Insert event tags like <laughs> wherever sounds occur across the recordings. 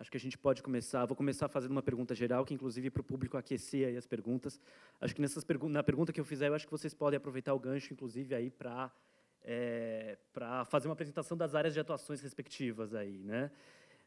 Acho que a gente pode começar. Vou começar fazendo uma pergunta geral, que inclusive para o público aquecer aí as perguntas. Acho que nessas pergu na pergunta que eu fizer, eu acho que vocês podem aproveitar o gancho, inclusive aí para é, para fazer uma apresentação das áreas de atuações respectivas aí, né?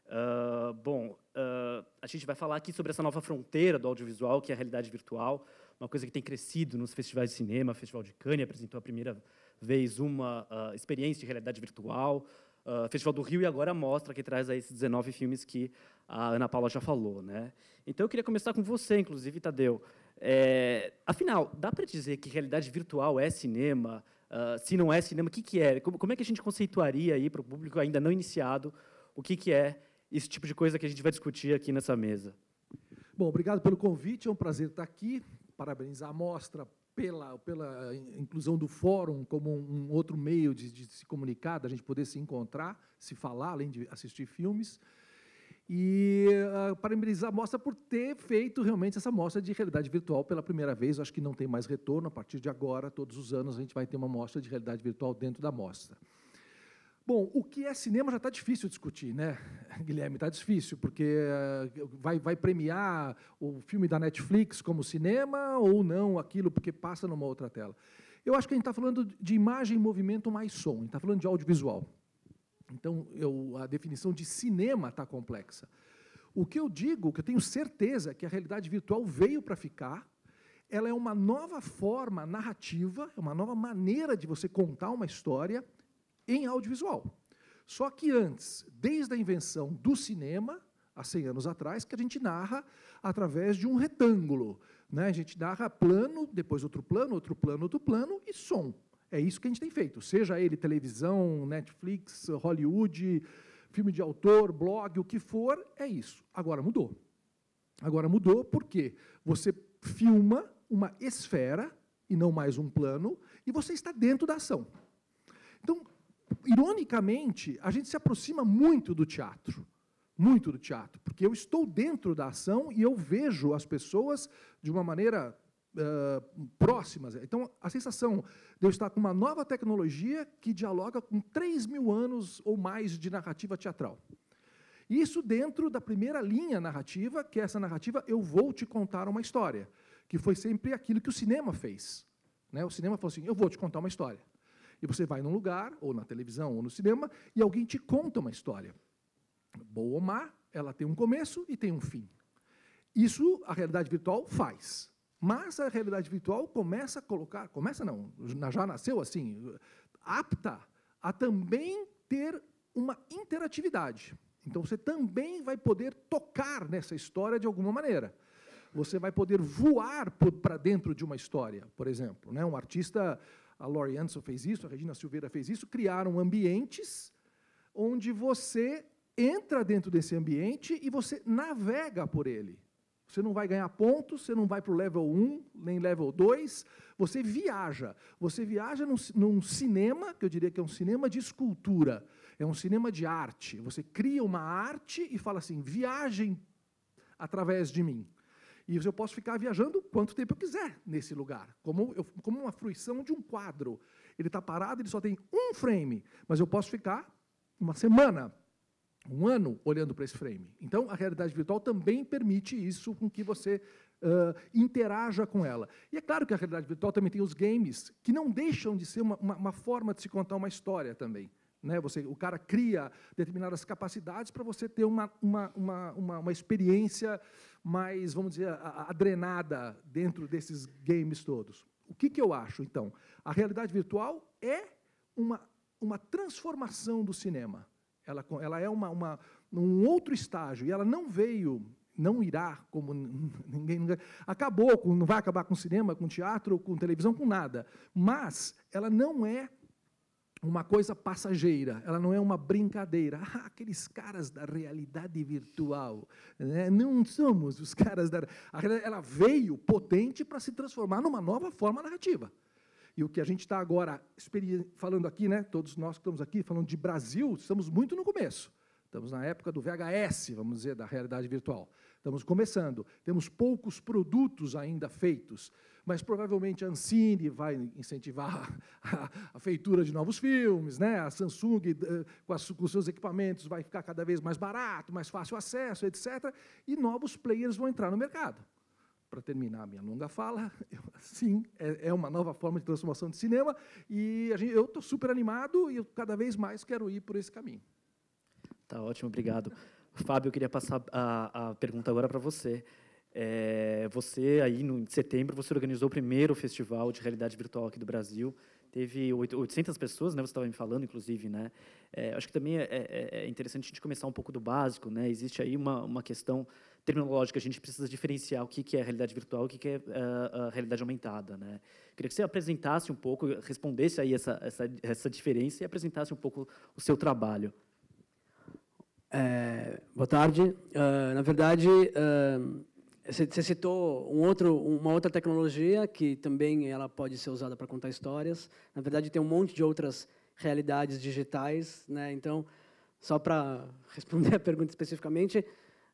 Uh, bom, uh, a gente vai falar aqui sobre essa nova fronteira do audiovisual, que é a realidade virtual, uma coisa que tem crescido nos festivais de cinema. O Festival de Cannes apresentou a primeira vez uma uh, experiência de realidade virtual. Ah, Festival do Rio e agora a mostra que traz aí esses 19 filmes que a Ana Paula já falou, né? Então eu queria começar com você, inclusive, Tadeu. É, afinal, dá para dizer que realidade virtual é cinema? Uh, se não é cinema, o que, que é? Como, como é que a gente conceituaria aí para o público ainda não iniciado o que, que é esse tipo de coisa que a gente vai discutir aqui nessa mesa? Bom, obrigado pelo convite, é um prazer estar aqui. Parabenizar a mostra pela, pela inclusão do fórum como um, outro meio de, de, se comunicar, da gente poder se encontrar, se falar, além de assistir filmes. E uh, ah, parabenizar a mostra por ter feito realmente essa mostra de realidade virtual pela primeira vez. Eu acho que não tem mais retorno. A partir de agora, todos os anos, a gente vai ter uma mostra de realidade virtual dentro da mostra. Bom, o que é cinema já está difícil discutir, né, <laughs> Guilherme? Está difícil, porque eh, vai, vai premiar o filme da Netflix como cinema ou não aquilo, porque passa numa outra tela. Eu acho que a gente está falando de imagem, movimento mais som, a gente está falando de audiovisual. Então, eu, a definição de cinema está complexa. O que eu digo, que eu tenho certeza é que a realidade virtual veio para ficar, ela é uma nova forma narrativa, é uma nova maneira de você contar uma história em audiovisual. Só que antes, desde a invenção do cinema, há 100 anos atrás, que a gente narra através de um retângulo. Né? A gente narra plano, depois outro plano, outro plano, outro plano e som. É isso que a gente tem feito, seja ele televisão, Netflix, Hollywood, filme de autor, blog, o que for, é isso. Agora mudou. Agora mudou porque você filma uma esfera e não mais um plano e você está dentro da ação. Então, ironicamente, a gente se aproxima muito do teatro. Muito do teatro, porque eu estou dentro da ação e eu vejo as pessoas de uma maneira Uh, próximas. Então, a sensação de eu estar com uma nova tecnologia que dialoga com 3 mil anos ou mais de narrativa teatral. Isso dentro da primeira linha narrativa, que é essa narrativa Eu Vou Te Contar Uma História, que foi sempre aquilo que o cinema fez. Né? O cinema falou assim, eu vou te contar uma história. E você vai num lugar, ou na televisão, ou no cinema, e alguém te conta uma história. Boa ou má, ela tem um começo e tem um fim. Isso a realidade virtual faz. Mas a realidade virtual começa a colocar, começa não, já nasceu assim, apta a também ter uma interatividade. Então você também vai poder tocar nessa história de alguma maneira. Você vai poder voar para dentro de uma história, por exemplo. Né? Um artista a Lori Anderson fez isso, a Regina Silveira fez isso, criaram ambientes onde você entra dentro desse ambiente e você navega por ele. Você não vai ganhar pontos, você não vai para o level 1, nem level 2, você viaja. Você viaja num, num, cinema, que eu diria que é um cinema de escultura, é um cinema de arte. Você cria uma arte e fala assim: viagem através de mim. E eu posso ficar viajando quanto tempo eu quiser nesse lugar, como, eu, como uma fruição de um quadro. Ele está parado, ele só tem um frame, mas eu posso ficar uma semana, um ano olhando para esse frame. Então, a realidade virtual também permite isso, com que você uh, interaja com ela. E é claro que a realidade virtual também tem os games, que não deixam de ser uma, uma, uma forma de se contar uma história também. Né? Você, o cara cria determinadas capacidades para você ter uma, uma, uma, uma, uma experiência mais, vamos dizer, adrenada dentro desses games todos. O que, que eu acho, então? A realidade virtual é uma, uma transformação do cinema. Ela, ela é uma, uma, um outro estágio, e ela não veio não irá, como ninguém acabou, não vai acabar com cinema, com teatro, com televisão, com nada. Mas ela não é uma coisa passageira, ela não é uma brincadeira. <laughs> Ah, aqueles caras da realidade virtual, né? não somos os caras da. Ela veio potente para se transformar numa nova forma narrativa. E o que a gente está agora falando aqui, né? todos nós que estamos aqui falando de Brasil, estamos muito no começo. Estamos na época do VHS, vamos dizer, da realidade virtual. Estamos começando. Temos poucos produtos ainda feitos mas provavelmente a Ancine vai incentivar <laughs> a, feitura de novos filmes, né? a Samsung, eh, com, as, com seus equipamentos, vai ficar cada vez mais barato, mais fácil acesso, etc. E novos players vão entrar no mercado para terminar a minha longa fala, <laughs> eu, sim, é, é, uma nova forma de transformação de cinema e gente, eu estou super animado e eu cada vez mais quero ir por esse caminho. Tá ótimo, obrigado. Fábio, eu queria passar a, a pergunta agora para você. É, você aí no, em setembro você organizou o primeiro festival de realidade virtual aqui do Brasil. Teve 800 pessoas, né? Você estava me falando, inclusive, né? É, acho que também é, é, é, interessante a gente começar um pouco do básico, né? Existe aí uma, uma questão terminológica. A gente precisa diferenciar o que, que é realidade virtual, o que, que é a eh, realidade aumentada, né? Queria que você apresentasse um pouco, respondesse aí essa essa, essa diferença e apresentasse um pouco o seu trabalho. boa tarde. Uh, na verdade uh você citou um outro, uma outra tecnologia que também ela pode ser usada para contar histórias. Na verdade, tem um monte de outras realidades digitais. Né? Então, só para <laughs> responder a pergunta especificamente,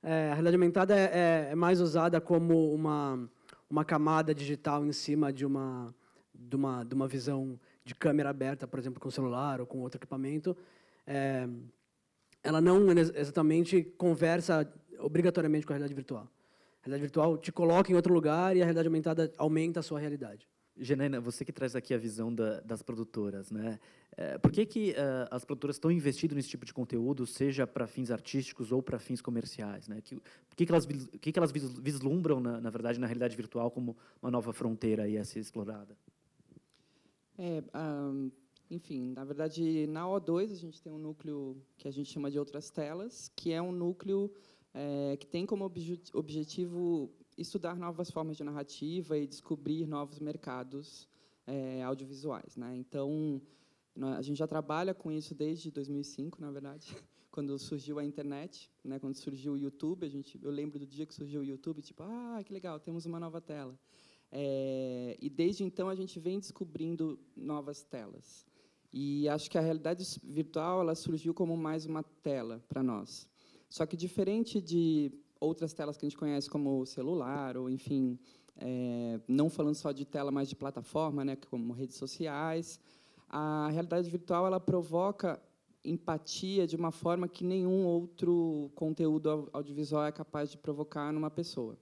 é, a realidade aumentada é, é, é, mais usada como uma, uma camada digital em cima de uma, de, uma, de uma visão de câmera aberta, por exemplo, com celular ou com outro equipamento. É, ela não exatamente conversa obrigatoriamente com a realidade virtual. A realidade virtual te coloca em outro lugar e a realidade aumentada aumenta a sua realidade. Genaina, você que traz aqui a visão da, das produtoras, né? É, por que, que uh, as produtoras estão investindo nesse tipo de conteúdo, seja para fins artísticos ou para fins comerciais? Né? Que, por que, que elas, que, que elas vislumbram, na, na, verdade, na realidade virtual como uma nova fronteira aí a ser explorada? É, um, ah, enfim, na verdade, na O2 a gente tem um núcleo que a gente chama de outras telas, que é um núcleo é, que tem como objetivo estudar novas formas de narrativa e descobrir novos mercados é, audiovisuais. Né? Então, a gente já trabalha com isso desde 2005, na verdade, <laughs> quando surgiu a internet, né? quando surgiu o YouTube. A gente, eu lembro do dia que surgiu o YouTube, tipo, ah, que legal, temos uma nova tela. É, e desde então a gente vem descobrindo novas telas. E acho que a realidade virtual ela surgiu como mais uma tela para nós. Só que diferente de outras telas que a gente conhece como celular ou enfim, é, não falando só de tela, mas de plataforma, né, como redes sociais, a realidade virtual ela provoca empatia de uma forma que nenhum outro conteúdo audiovisual é capaz de provocar numa pessoa.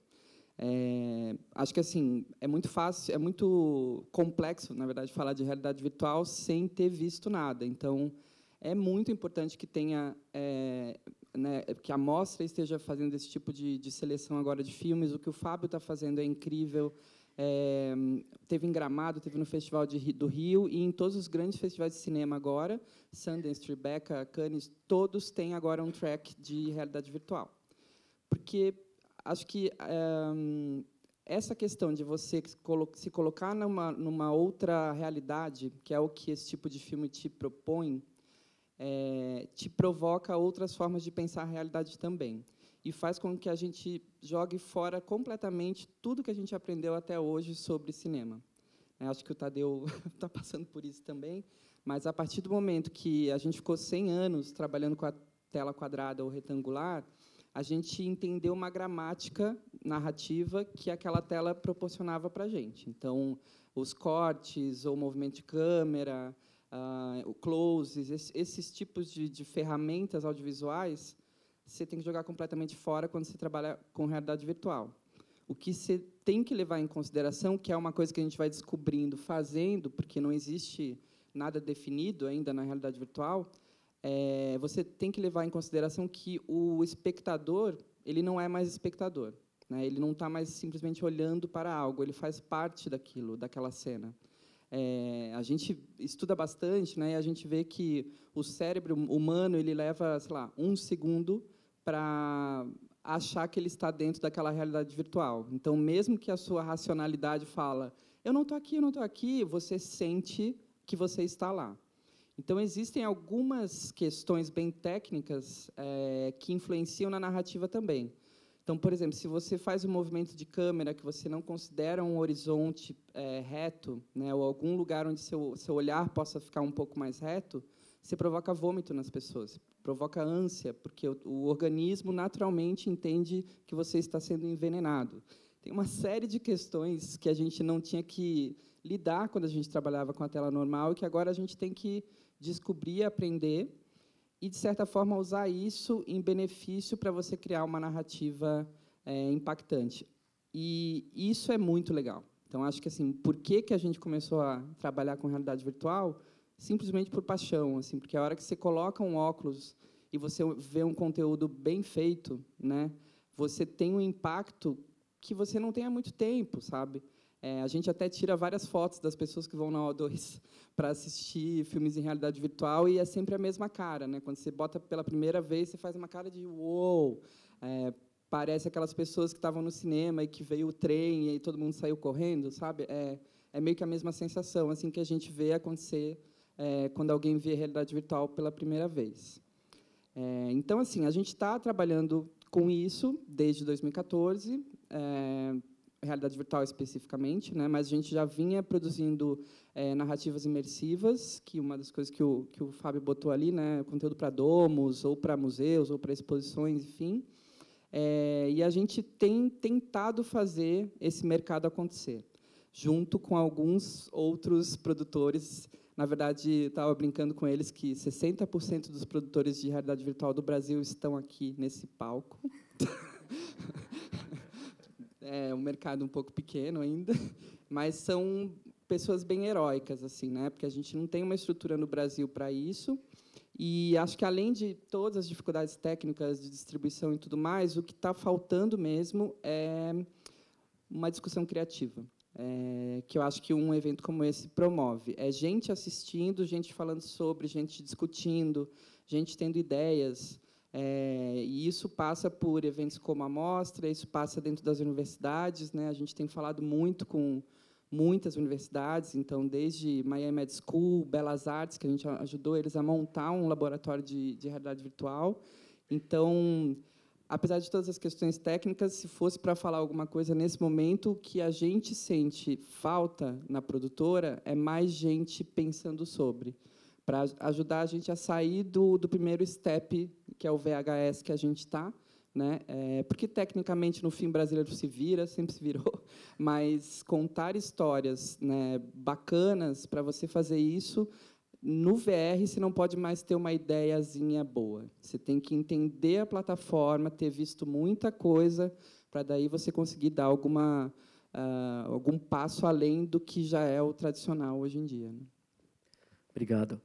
É, acho que assim é muito fácil, é muito complexo, na verdade, falar de realidade virtual sem ter visto nada. Então, é muito importante que tenha é, né, é que a mostra esteja fazendo esse tipo de, de, seleção agora de filmes. O que o Fábio está fazendo é incrível. É, teve em Gramado, teve no Festival de, do Rio e em todos os grandes festivais de cinema agora, Sundance, Tribeca, Cannes, todos têm agora um track de realidade virtual. Porque acho que é, essa questão de você se colocar numa, numa outra realidade, que é o que esse tipo de filme te propõe, é, te provoca outras formas de pensar a realidade também. E faz com que a gente jogue fora completamente tudo que a gente aprendeu até hoje sobre cinema. É, acho que o Tadeu está <laughs> passando por isso também, mas a partir do momento que a gente ficou 100 anos trabalhando com a tela quadrada ou retangular, a gente entendeu uma gramática narrativa que aquela tela proporcionava para a gente. Então, os cortes, ou o movimento de câmera, uh, closes, esses, tipos de, de, ferramentas audiovisuais, você tem que jogar completamente fora quando você trabalha com realidade virtual. O que você tem que levar em consideração, que é uma coisa que a gente vai descobrindo fazendo, porque não existe nada definido ainda na realidade virtual, é, você tem que levar em consideração que o espectador ele não é mais espectador. Né? Ele não está mais simplesmente olhando para algo, ele faz parte daquilo, daquela cena. É, a gente estuda bastante, né? E a gente vê que o cérebro humano ele leva, sei lá, um segundo para achar que ele está dentro daquela realidade virtual. Então, mesmo que a sua racionalidade fala, eu não estou aqui, eu não estou aqui, você sente que você está lá. Então, existem algumas questões bem técnicas é, que influenciam na narrativa também. Então, por exemplo, se você faz um movimento de câmera que você não considera um horizonte é, reto, né, ou algum lugar onde seu, seu olhar possa ficar um pouco mais reto, você provoca vômito nas pessoas, provoca ânsia, porque o, o organismo naturalmente entende que você está sendo envenenado. Tem uma série de questões que a gente não tinha que lidar quando a gente trabalhava com a tela normal e que agora a gente tem que descobrir, aprender e, de certa forma, usar isso em benefício para você criar uma narrativa é, impactante. E isso é muito legal. Então, acho que, assim, por que, que a gente começou a trabalhar com realidade virtual? Simplesmente por paixão, assim, porque a hora que você coloca um óculos e você vê um conteúdo bem feito, né, você tem um impacto que você não tem há muito tempo, sabe? É, a gente até tira várias fotos das pessoas que vão na O2 <laughs> para assistir filmes em realidade virtual e é sempre a mesma cara. Né? Quando você bota pela primeira vez, você faz uma cara de uou! É, parece aquelas pessoas que estavam no cinema e que veio o trem e aí todo mundo saiu correndo, sabe? É, é meio que a mesma sensação assim que a gente vê acontecer é, quando alguém vê realidade virtual pela primeira vez. É, então, assim, a gente está trabalhando com isso desde 2014. É, realidade virtual especificamente, né? mas a gente já vinha produzindo é, narrativas imersivas, que uma das coisas que o, que o Fábio botou ali, né? conteúdo para domos, ou para museus, ou para exposições, enfim. É, e a gente tem tentado fazer esse mercado acontecer, junto com alguns outros produtores. Na verdade, estava brincando com eles que 60% dos produtores de realidade virtual do Brasil estão aqui nesse palco. <laughs> é um mercado um pouco pequeno ainda, <laughs> mas são pessoas bem heróicas, assim, né? Porque a gente não tem uma estrutura no Brasil para isso. E acho que, além de todas as dificuldades técnicas de distribuição e tudo mais, o que está faltando mesmo é uma discussão criativa, é, que eu acho que um evento como esse promove. É gente assistindo, gente falando sobre, gente discutindo, gente tendo ideias. É, e isso passa por eventos como a mostra, isso passa dentro das universidades. Né? A gente tem falado muito com muitas universidades, então, desde Miami Med School, Belas Artes, que a gente ajudou eles a montar um laboratório de, de realidade virtual. Então, apesar de todas as questões técnicas, se fosse para falar alguma coisa nesse momento, o que a gente sente falta na produtora é mais gente pensando sobre para ajudar a gente a sair do, do primeiro step, que é o VHS que a gente está, né? É, porque tecnicamente no fim brasileiro se vira, sempre se virou, <laughs> mas contar histórias né, bacanas para você fazer isso no VR você não pode mais ter uma ideiazinha boa. Você tem que entender a plataforma, ter visto muita coisa para daí você conseguir dar alguma uh, algum passo além do que já é o tradicional hoje em dia. Né? Obrigado.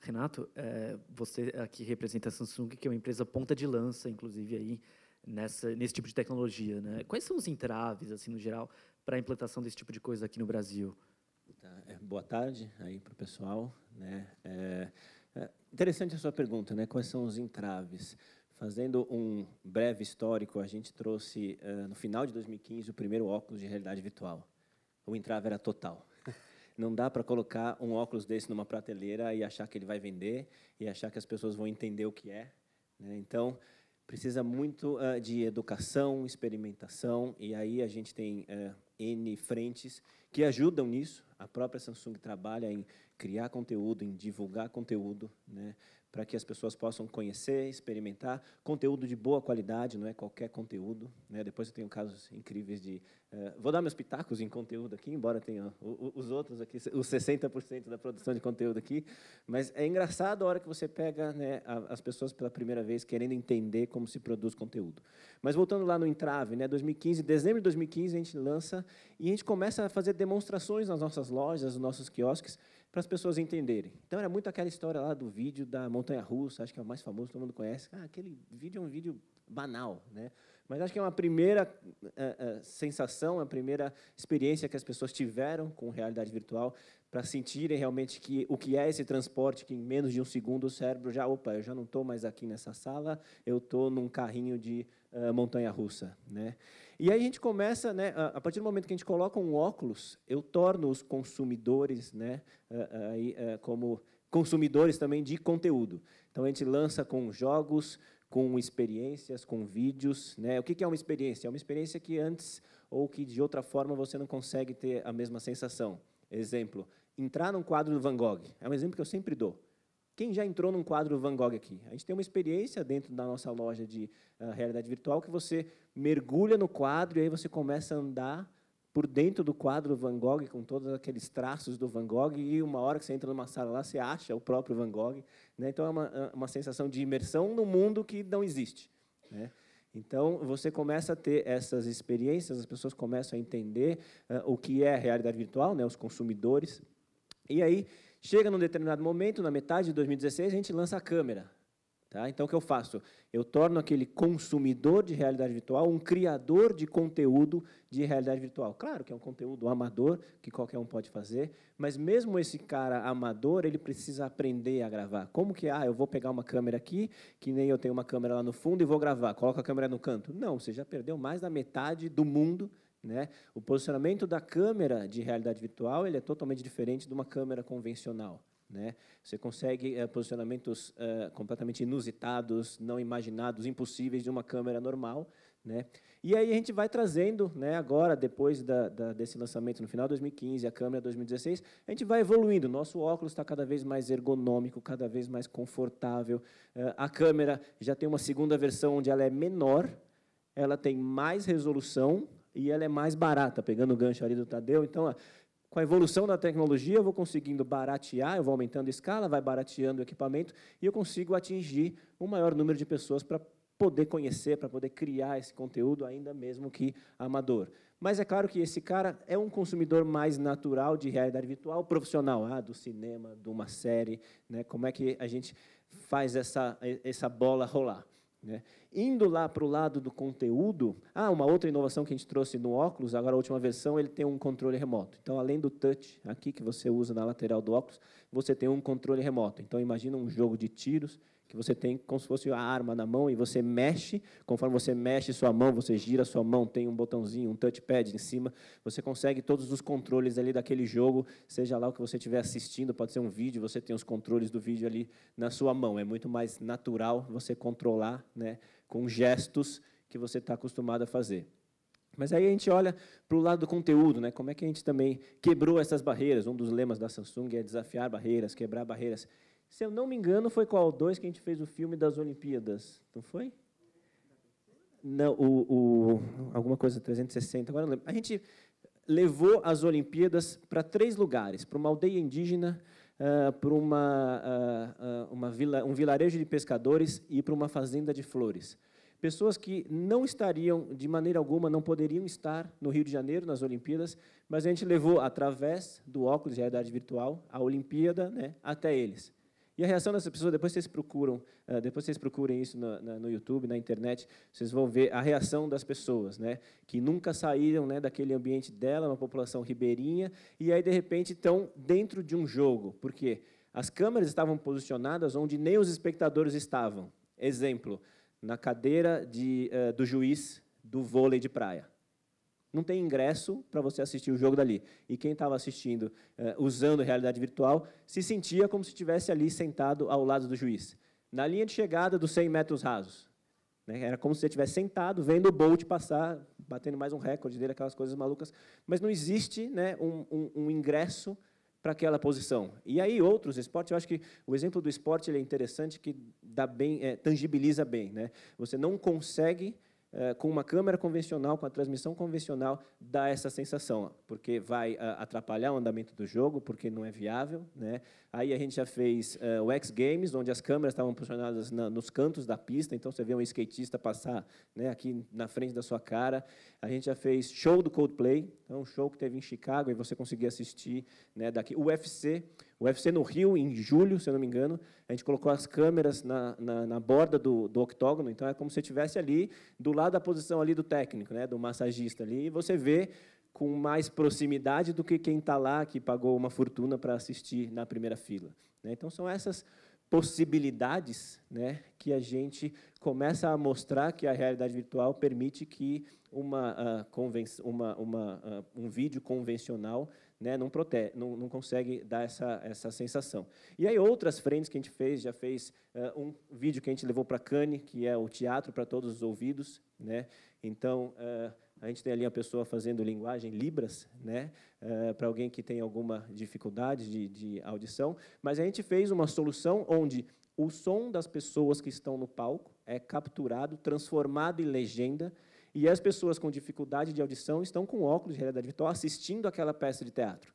Renato, é, você aqui representa a Samsung, que é uma empresa ponta de lança, inclusive, aí, nessa, nesse tipo de tecnologia. Né? Quais são os entraves, assim, no geral, para a implantação desse tipo de coisa aqui no Brasil? Tá, é, boa tarde aí para o pessoal. Né? É, é, interessante a sua pergunta, né? quais são os entraves? Fazendo um breve histórico, a gente trouxe, é, no final de 2015, o primeiro óculos de realidade virtual. O entrave era total. Não dá para colocar um óculos desse numa prateleira e achar que ele vai vender e achar que as pessoas vão entender o que é. Né? Então, precisa muito uh, de educação, experimentação, e aí a gente tem uh, N frentes que ajudam nisso. A própria Samsung trabalha em criar conteúdo, em divulgar conteúdo, né? para que as pessoas possam conhecer, experimentar. Conteúdo de boa qualidade, não é qualquer conteúdo. Né? Depois eu tenho casos incríveis de... Eh, vou dar meus pitacos em conteúdo aqui, embora tenha os outros aqui, os 60% da produção de conteúdo aqui. Mas é engraçado a hora que você pega né, as pessoas pela primeira vez querendo entender como se produz conteúdo. Mas voltando lá no entrave, né, 2015, dezembro de 2015 a gente lança e a gente começa a fazer demonstrações nas nossas lojas, nos nossos quiosques, para as pessoas entenderem. Então era muito aquela história lá do vídeo da montanha russa, acho que é o mais famoso, todo mundo conhece. Ah, aquele vídeo é um vídeo banal, né? Mas acho que é uma primeira eh, eh, sensação, a primeira experiência que as pessoas tiveram com realidade virtual para sentirem realmente que o que é esse transporte que em menos de um segundo o cérebro já, opa, eu já não estou mais aqui nessa sala, eu estou num carrinho de uh, eh, montanha-russa, né? E aí a gente começa, né, a partir do momento que a gente coloca um óculos, eu torno os consumidores né, como consumidores também de conteúdo. Então, a gente lança com jogos, com experiências, com vídeos. Né? O que é uma experiência? É uma experiência que antes ou que de outra forma você não consegue ter a mesma sensação. Exemplo, entrar num quadro do Van Gogh. É um exemplo que eu sempre dou. Quem já entrou num quadro Van Gogh aqui? A gente tem uma experiência dentro da nossa loja de uh, realidade virtual que você mergulha no quadro e aí você começa a andar por dentro do quadro Van Gogh, com todos aqueles traços do Van Gogh, e uma hora que você entra numa sala lá, você acha o próprio Van Gogh. Né? Então, é uma, é uma sensação de imersão no mundo que não existe. Né? Então, você começa a ter essas experiências, as pessoas começam a entender uh, o que é realidade virtual, né? os consumidores. E aí, Chega num determinado momento, na metade de 2016, a gente lança a câmera. Tá? Então, o que eu faço? Eu torno aquele consumidor de realidade virtual um criador de conteúdo de realidade virtual. Claro que é um conteúdo amador, que qualquer um pode fazer, mas mesmo esse cara amador, ele precisa aprender a gravar. Como que, ah, eu vou pegar uma câmera aqui, que nem eu tenho uma câmera lá no fundo, e vou gravar, coloca a câmera no canto. Não, você já perdeu mais da metade do mundo né? O posicionamento da câmera de realidade virtual ele é totalmente diferente de uma câmera convencional. Né? Você consegue é, posicionamentos é, completamente inusitados, não imaginados, impossíveis de uma câmera normal. Né? E aí a gente vai trazendo, né, agora, depois da, da, desse lançamento no final de 2015, a câmera 2016, a gente vai evoluindo. Nosso óculos está cada vez mais ergonômico, cada vez mais confortável. É, a câmera já tem uma segunda versão onde ela é menor, ela tem mais resolução, e ela é mais barata, pegando o gancho ali do Tadeu. Então, com a evolução da tecnologia, eu vou conseguindo baratear, eu vou aumentando a escala, vai barateando o equipamento e eu consigo atingir um maior número de pessoas para poder conhecer, para poder criar esse conteúdo, ainda mesmo que amador. Mas é claro que esse cara é um consumidor mais natural de realidade virtual, profissional, ah, do cinema, de uma série, né? como é que a gente faz essa, essa bola rolar. Né? Indo lá para o lado do conteúdo, ah, uma outra inovação que a gente trouxe no óculos, agora a última versão, ele tem um controle remoto. Então, além do touch aqui que você usa na lateral do óculos, você tem um controle remoto. Então, imagina um jogo de tiros que você tem como se fosse a arma na mão e você mexe, conforme você mexe sua mão, você gira sua mão, tem um botãozinho, um touchpad em cima, você consegue todos os controles ali daquele jogo, seja lá o que você estiver assistindo, pode ser um vídeo, você tem os controles do vídeo ali na sua mão. É muito mais natural você controlar né, com gestos que você está acostumado a fazer. Mas aí a gente olha para o lado do conteúdo, né? como é que a gente também quebrou essas barreiras. Um dos lemas da Samsung é desafiar barreiras, quebrar barreiras. Se eu não me engano, foi qual? Dois que a gente fez o filme das Olimpíadas, não foi? Não, o, o alguma coisa 360, agora não lembro. A gente levou as Olimpíadas para três lugares, para uma aldeia indígena, uh, ah, para uma, uh, uma vila, um vilarejo de pescadores e para uma fazenda de flores. Pessoas que não estariam, de maneira alguma, não poderiam estar no Rio de Janeiro, nas Olimpíadas, mas a gente levou, através do óculos de realidade virtual, a Olimpíada né, até eles. E a reação dessa pessoa, depois vocês procuram, eh, depois vocês procurem isso no, no YouTube, na internet, vocês vão ver a reação das pessoas, né? Que nunca saíram né, daquele ambiente dela, uma população ribeirinha, e aí de repente estão dentro de um jogo. Por quê? As câmeras estavam posicionadas onde nem os espectadores estavam. Exemplo, na cadeira de, eh, do juiz do vôlei de praia não tem ingresso para você assistir o jogo dali. E quem estava assistindo eh, usando realidade virtual se sentia como se estivesse ali sentado ao lado do juiz, na linha de chegada dos 100 metros rasos. Né? Era como se você estivesse sentado vendo o Bolt passar, batendo mais um recorde dele, aquelas coisas malucas. Mas não existe né, um, um, um ingresso para aquela posição. E aí outros esportes, eu acho que o exemplo do esporte é interessante, que dá bem, é, tangibiliza bem. Né? Você não consegue eh, com uma câmera convencional, com a transmissão convencional, dá essa sensação, porque vai eh, atrapalhar o andamento do jogo, porque não é viável. Né? Aí a gente já fez uh, o X Games, onde as câmeras estavam posicionadas na, nos cantos da pista, então você vê um skatista passar né, aqui na frente da sua cara. A gente já fez show do Coldplay, é um show que teve em Chicago, e você conseguia assistir né, daqui. O UFC o UFC no Rio, em julho, se eu não me engano, a gente colocou as câmeras na, na, na borda do, do, octógono, então é como se você estivesse ali, do lado da posição ali do técnico, né, do massagista ali, e você vê com mais proximidade do que quem está lá, que pagou uma fortuna para assistir na primeira fila. Né? Então, são essas possibilidades né, que a gente começa a mostrar que a realidade virtual permite que uma, uh, uma, uma uh, um vídeo convencional né, não, protege, não, não, consegue dar essa, essa sensação. E aí outras frentes que a gente fez, já fez uh, um vídeo que a gente levou para Cannes, que é o teatro para todos os ouvidos. Né? Então, uh, a gente tem ali a pessoa fazendo linguagem Libras, né? Uh, eh, para alguém que tem alguma dificuldade de, de audição. Mas a gente fez uma solução onde o som das pessoas que estão no palco é capturado, transformado em legenda, e as pessoas com dificuldade de audição estão com óculos de realidade virtual assistindo aquela peça de teatro.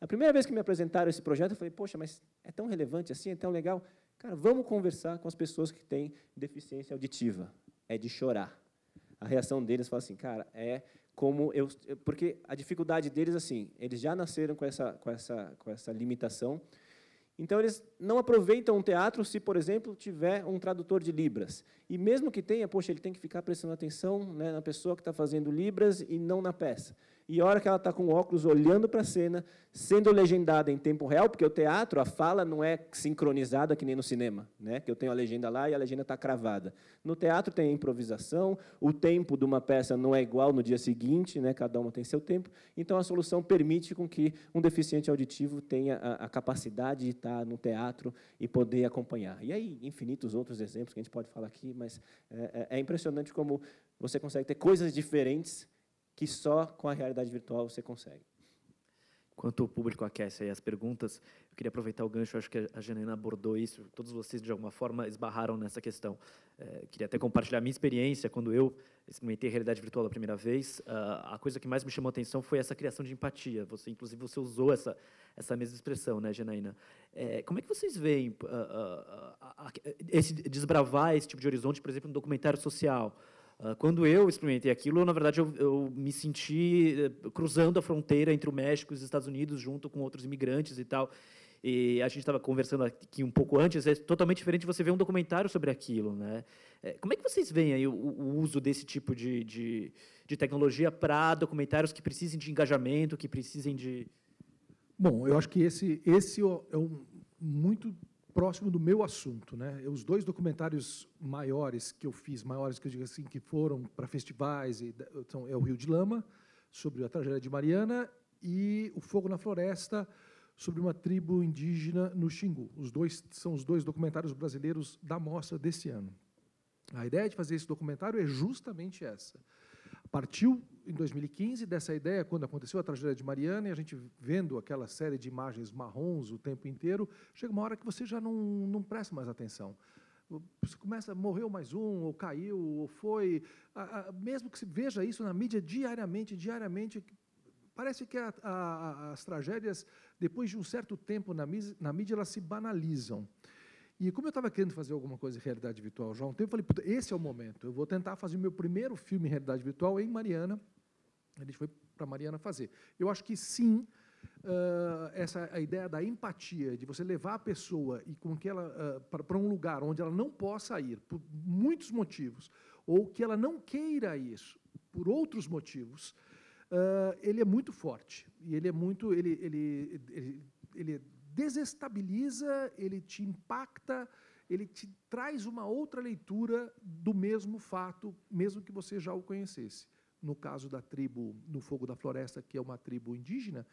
A primeira vez que me apresentaram esse projeto, eu falei, poxa, mas é tão relevante assim, é tão legal. Cara, vamos conversar com as pessoas que têm deficiência auditiva. É de chorar. A reação deles fala assim, cara, é como eu, porque a dificuldade deles assim, eles já nasceram com essa com essa com essa limitação então, eles não aproveitam um teatro se, por exemplo, tiver um tradutor de Libras. E mesmo que tenha, poxa, ele tem que ficar prestando atenção né, na pessoa que está fazendo Libras e não na peça e a hora que ela está com óculos olhando para a cena, sendo legendada em tempo real, porque o teatro, a fala não é sincronizada que nem no cinema, né? que eu tenho a legenda lá e a legenda está cravada. No teatro tem a improvisação, o tempo de uma peça não é igual no dia seguinte, né? cada uma tem seu tempo, então a solução permite com que um deficiente auditivo tenha a, a capacidade de estar tá no teatro e poder acompanhar. E aí, infinitos outros exemplos que a gente pode falar aqui, mas é, é, é impressionante como você consegue ter coisas diferentes que só com a realidade virtual você consegue. Enquanto o público aquece aí as perguntas, eu queria aproveitar o gancho, acho que a Janaína abordou isso, todos vocês, de alguma forma, esbarraram nessa questão. É, queria até compartilhar a minha experiência, quando eu experimentei realidade virtual a primeira vez, ah, a coisa que mais me chamou a atenção foi essa criação de empatia. Você, inclusive, você usou essa, essa mesma expressão, né, Janaína? É, como é que vocês veem uh, uh, uh, esse, desbravar esse tipo de horizonte, por exemplo, no documentário social? Ah, quando eu experimentei aquilo, na verdade, eu, eu, me senti eh, cruzando a fronteira entre o México e os Estados Unidos, junto com outros imigrantes e tal. E a gente estava conversando aqui um pouco antes, é totalmente diferente você ver um documentário sobre aquilo. Né? É, como é que vocês veem aí o, o uso desse tipo de, de, de tecnologia para documentários que precisem de engajamento, que precisem de. Bom, eu acho que esse, esse é, é um muito próximo do meu assunto, né? Os dois documentários maiores que eu fiz, maiores que eu digo assim, que foram para festivais, e, então, é o Rio de Lama, sobre a tragédia de Mariana, e o Fogo na Floresta, sobre uma tribo indígena no Xingu. Os dois são os dois documentários brasileiros da mostra desse ano. A ideia de fazer esse documentário é justamente essa. Partiu em 2015 dessa ideia, quando aconteceu a tragédia de Mariana, e a gente vendo aquela série de imagens marrons o tempo inteiro, chega uma hora que você já não, não presta mais atenção. Você começa, morreu mais um, ou caiu, ou foi. A, a, mesmo que se veja isso na mídia diariamente, diariamente, parece que a, as tragédias, depois de um certo tempo na, na mídia, elas se banalizam. E como eu estava querendo fazer alguma coisa em realidade virtual já há um tempo, eu falei, esse é o momento. Eu vou tentar fazer o meu primeiro filme em realidade virtual em Mariana, ele foi para Mariana fazer. Eu acho que sim, Uh, essa a ideia da empatia, de você levar a pessoa e com que ela uh, ah, para um lugar onde ela não possa ir por muitos motivos, ou que ela não queira isso por outros motivos, uh, ele é muito forte e ele é muito ele ele, ele, ele desestabiliza, ele te impacta, ele te traz uma outra leitura do mesmo fato, mesmo que você já o conhecesse no caso da tribo no Fogo da Floresta, que é uma tribo indígena,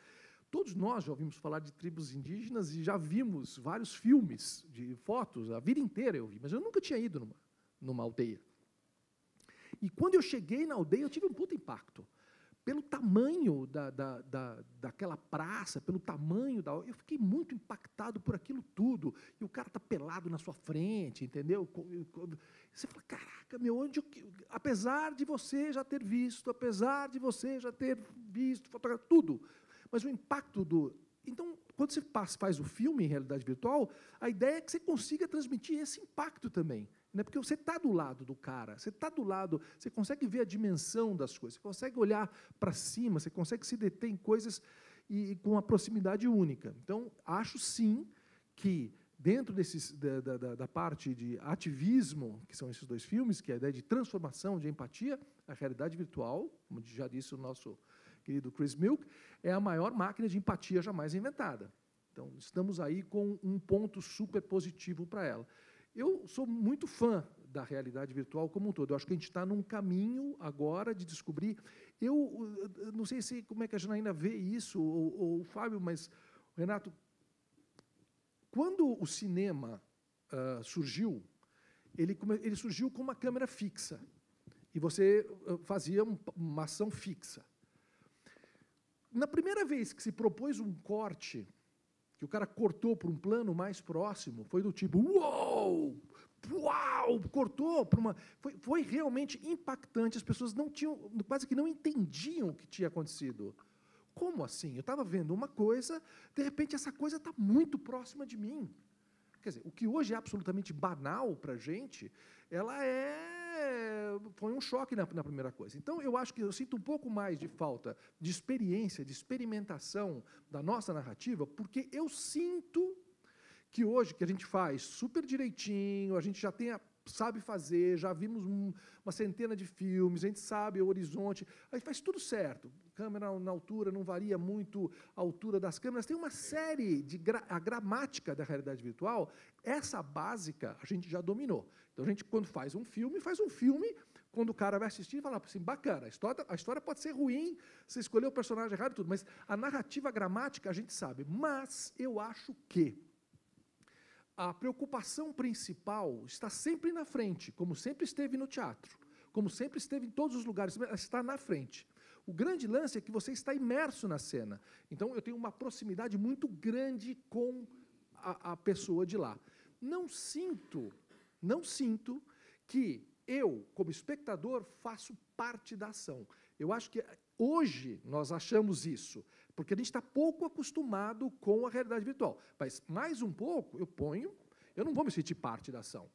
todos nós já ouvimos falar de tribos indígenas e já vimos vários filmes, de fotos, a vida inteira eu vi, mas eu nunca tinha ido numa, numa aldeia. E quando eu cheguei na aldeia, eu tive um puto impacto pelo tamanho da, da, da, daquela praça, pelo tamanho da. Eu fiquei muito impactado por aquilo tudo. E o cara está pelado na sua frente, entendeu? Você fala, caraca, meu, onde eu... apesar de você já ter visto, apesar de você já ter visto, fotografar tudo. Mas o impacto do. Então, quando você faz o filme em realidade virtual, a ideia é que você consiga transmitir esse impacto também. Né? Porque você está do lado do cara, você está do lado, você consegue ver a dimensão das coisas, você consegue olhar para cima, você consegue se deter em coisas e, e, com uma proximidade única. Então, acho sim que dentro desses, da, da, da, parte de ativismo, que são esses dois filmes, que é a ideia de transformação, de empatia, a realidade virtual, como já disse o nosso querido Chris Milk, é a maior máquina de empatia jamais inventada. Então, estamos aí com um ponto super positivo para ela. Eu sou muito fã da realidade virtual como um todo. Eu acho que a gente está num caminho agora de descobrir. Eu, eu eh, não sei se como é que a Janaína vê isso, ou, ou o Fábio, mas, Renato, quando o cinema uh, surgiu, ele, ele surgiu com uma câmera fixa. E você ah, fazia uma ação fixa. Na primeira vez que se propôs um corte que o cara cortou para um plano mais próximo, foi do tipo, uou! Uau! Cortou para uma. Foi, foi realmente impactante. As pessoas não tinham, quase que não entendiam o que tinha acontecido. Como assim? Eu estava vendo uma coisa, de repente essa coisa está muito próxima de mim. Quer dizer, o que hoje é absolutamente banal para a gente, ela é foi um choque na, na, primeira coisa. Então, eu acho que eu sinto um pouco mais de falta de experiência, de experimentação da nossa narrativa, porque eu sinto que hoje que a gente faz super direitinho, a gente já tem a, sabe fazer, já vimos um, uma centena de filmes, a gente sabe o horizonte, a gente faz tudo certo. Câmera na altura não varia muito a altura das câmeras. Tem uma série de gra a gramática da realidade virtual, essa básica a gente já dominou. Então a gente, quando faz um filme, faz um filme, quando o cara vai assistir, fala assim, bacana, a história, a história pode ser ruim, você escolheu o personagem errado e tudo, mas a narrativa a gramática a gente sabe. Mas eu acho que a preocupação principal está sempre na frente, como sempre esteve no teatro, como sempre esteve em todos os lugares, está na frente. O grande lance é que você está imerso na cena. Então eu tenho uma proximidade muito grande com a, a pessoa de lá. Não sinto não sinto que eu, como espectador, faço parte da ação. Eu acho que eh, hoje nós achamos isso, porque a gente está pouco acostumado com a realidade virtual. Mas mais um pouco, eu ponho, eu não vou me sentir parte da ação.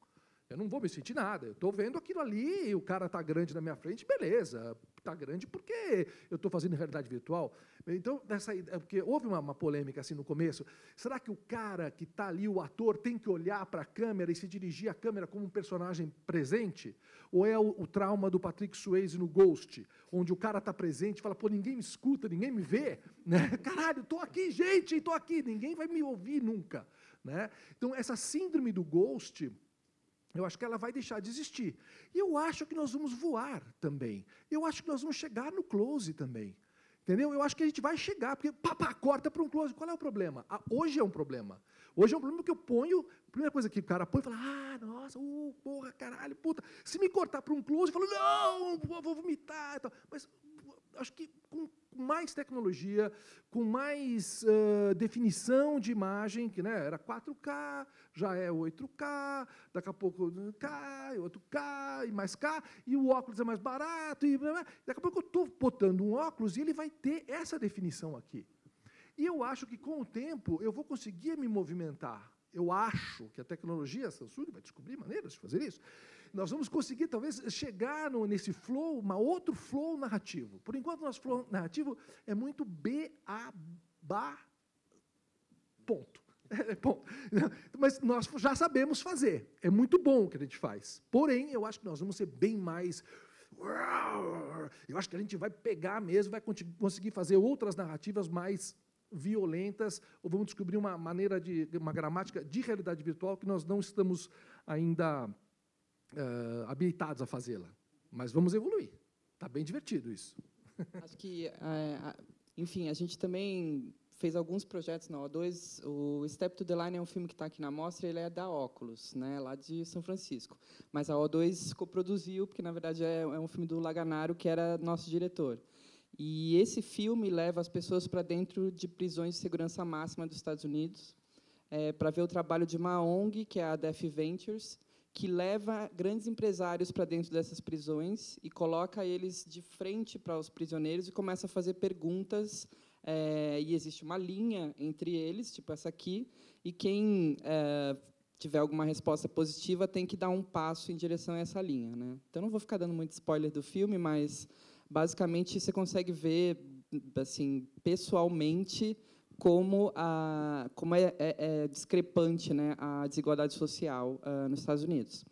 Eu não vou me sentir nada. Eu estou vendo aquilo ali, o cara está grande na minha frente, beleza. Está grande porque eu estou fazendo realidade virtual. Então, nessa, é porque houve uma, uma, polêmica assim no começo. Será que o cara que está ali, o ator, tem que olhar para a câmera e se dirigir à câmera como um personagem presente? Ou é o, o trauma do Patrick Swayze no Ghost, onde o cara está presente e fala, pô, ninguém me escuta, ninguém me vê? <laughs> Né? Caralho, estou aqui, gente, estou aqui, ninguém vai me ouvir nunca. Né? Então, essa síndrome do Ghost eu acho que ela vai deixar de existir. E eu acho que nós vamos voar também. Eu acho que nós vamos chegar no close também. Entendeu? Eu acho que a gente vai chegar, porque papá corta para um close. Qual é o problema? Ah, hoje é um problema. Hoje é um problema que eu ponho, a primeira coisa que o cara põe, fala, ah, nossa, uh, porra, caralho, puta. Se me cortar para um close, eu falo, não, vou vomitar. Mas acho que com mais tecnologia, com mais uh, definição de imagem, que né, era 4K, já é 8K, daqui a pouco hum, K, e K, e mais K, e o óculos é mais barato, e daqui a pouco eu estou botando um óculos e ele vai ter essa definição aqui. E eu acho que com o tempo eu vou conseguir me movimentar. Eu acho que a tecnologia, a Samsung vai descobrir maneiras de fazer isso. Nós vamos conseguir, talvez, chegar no, nesse flow, uma outro flow narrativo. Por enquanto, nosso flow narrativo é muito ba ponto. <laughs> É, bom, mas nós já sabemos fazer. É muito bom o que a gente faz. Porém, eu acho que nós vamos ser bem mais. Eu acho que a gente vai pegar mesmo, vai conseguir fazer outras narrativas mais violentas, ou vamos descobrir uma maneira de uma gramática de realidade virtual que nós não estamos ainda é, habilitados a fazê-la. Mas vamos evoluir. Está bem divertido isso. <laughs> Acho que, eh, enfim, a gente também fez alguns projetos na O2. O Step to the Line é um filme que está aqui na mostra, ele é da Óculos, né, lá de São Francisco. Mas a O2 coproduziu, porque, na verdade, é, é um filme do Laganaro, que era nosso diretor. E esse filme leva as pessoas para dentro de prisões de segurança máxima dos Estados Unidos, é, para ver o trabalho de uma ONG, que é a Def Ventures, que leva grandes empresários para dentro dessas prisões e coloca eles de frente para os prisioneiros e começa a fazer perguntas. É, e existe uma linha entre eles, tipo essa aqui, e quem é, tiver alguma resposta positiva tem que dar um passo em direção a essa linha. Né? Então, não vou ficar dando muito spoiler do filme, mas basicamente você consegue ver assim pessoalmente como a como é, é, é discrepante né a desigualdade social uh, nos Estados Unidos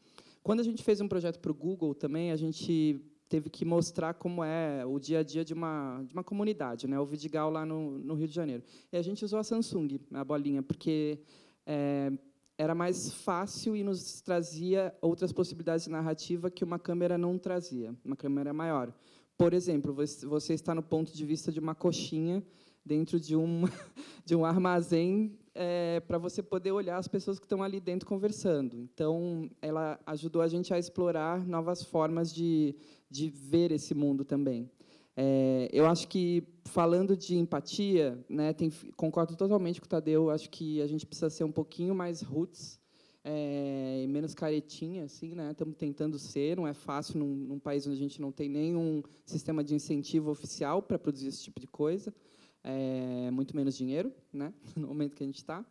quando a gente fez um projeto para o Google também a gente teve que mostrar como é o dia a dia de uma, de uma comunidade, né? o Vidigal lá no, no Rio de Janeiro. E a gente usou a Samsung, a bolinha, porque é, era mais fácil e nos trazia outras possibilidades de narrativa que uma câmera não trazia, uma câmera maior. Por exemplo, você está no ponto de vista de uma coxinha dentro de um, <laughs> de um armazém é, eh, para você poder olhar as pessoas que estão ali dentro conversando. Então, ela ajudou a gente a explorar novas formas de, de ver esse mundo também. É, eu acho que, falando de empatia, né, tem, concordo totalmente com o Tadeu, acho que a gente precisa ser um pouquinho mais roots, é, e menos caretinha, assim, né? Estamos tentando ser, não é fácil num, num, país onde a gente não tem nenhum sistema de incentivo oficial para produzir esse tipo de coisa, é, muito menos dinheiro, né? <laughs> No momento que a gente está.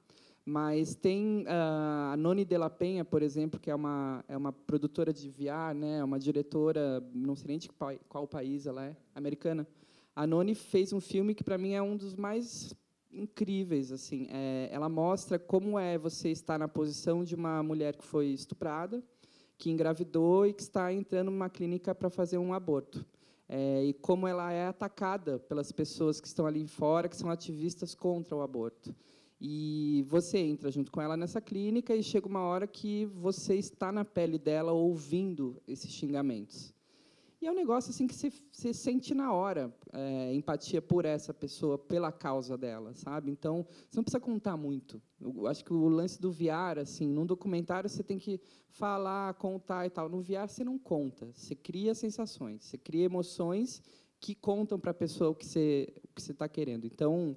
Mas tem ah, a Noni de la Penha, por exemplo, que é uma, é uma produtora de VR, né? É uma diretora, não sei nem de qual, qual país ela é, americana. A Noni fez um filme que, para mim, é um dos mais incríveis. assim. É, ela mostra como é você estar na posição de uma mulher que foi estuprada, que engravidou e que está entrando numa clínica para fazer um aborto. É, e como ela é atacada pelas pessoas que estão ali fora, que são ativistas contra o aborto. E você entra junto com ela nessa clínica e chega uma hora que você está na pele dela ouvindo esses xingamentos. E é um negócio assim que você sente na hora é, empatia por essa pessoa, pela causa dela, sabe? Então, você não precisa contar muito. Eu acho que o lance do VR, assim, num documentário você tem que falar, contar e tal. No VR você não conta, você cria sensações, você cria emoções que contam para a pessoa o que você o que você está querendo. Então,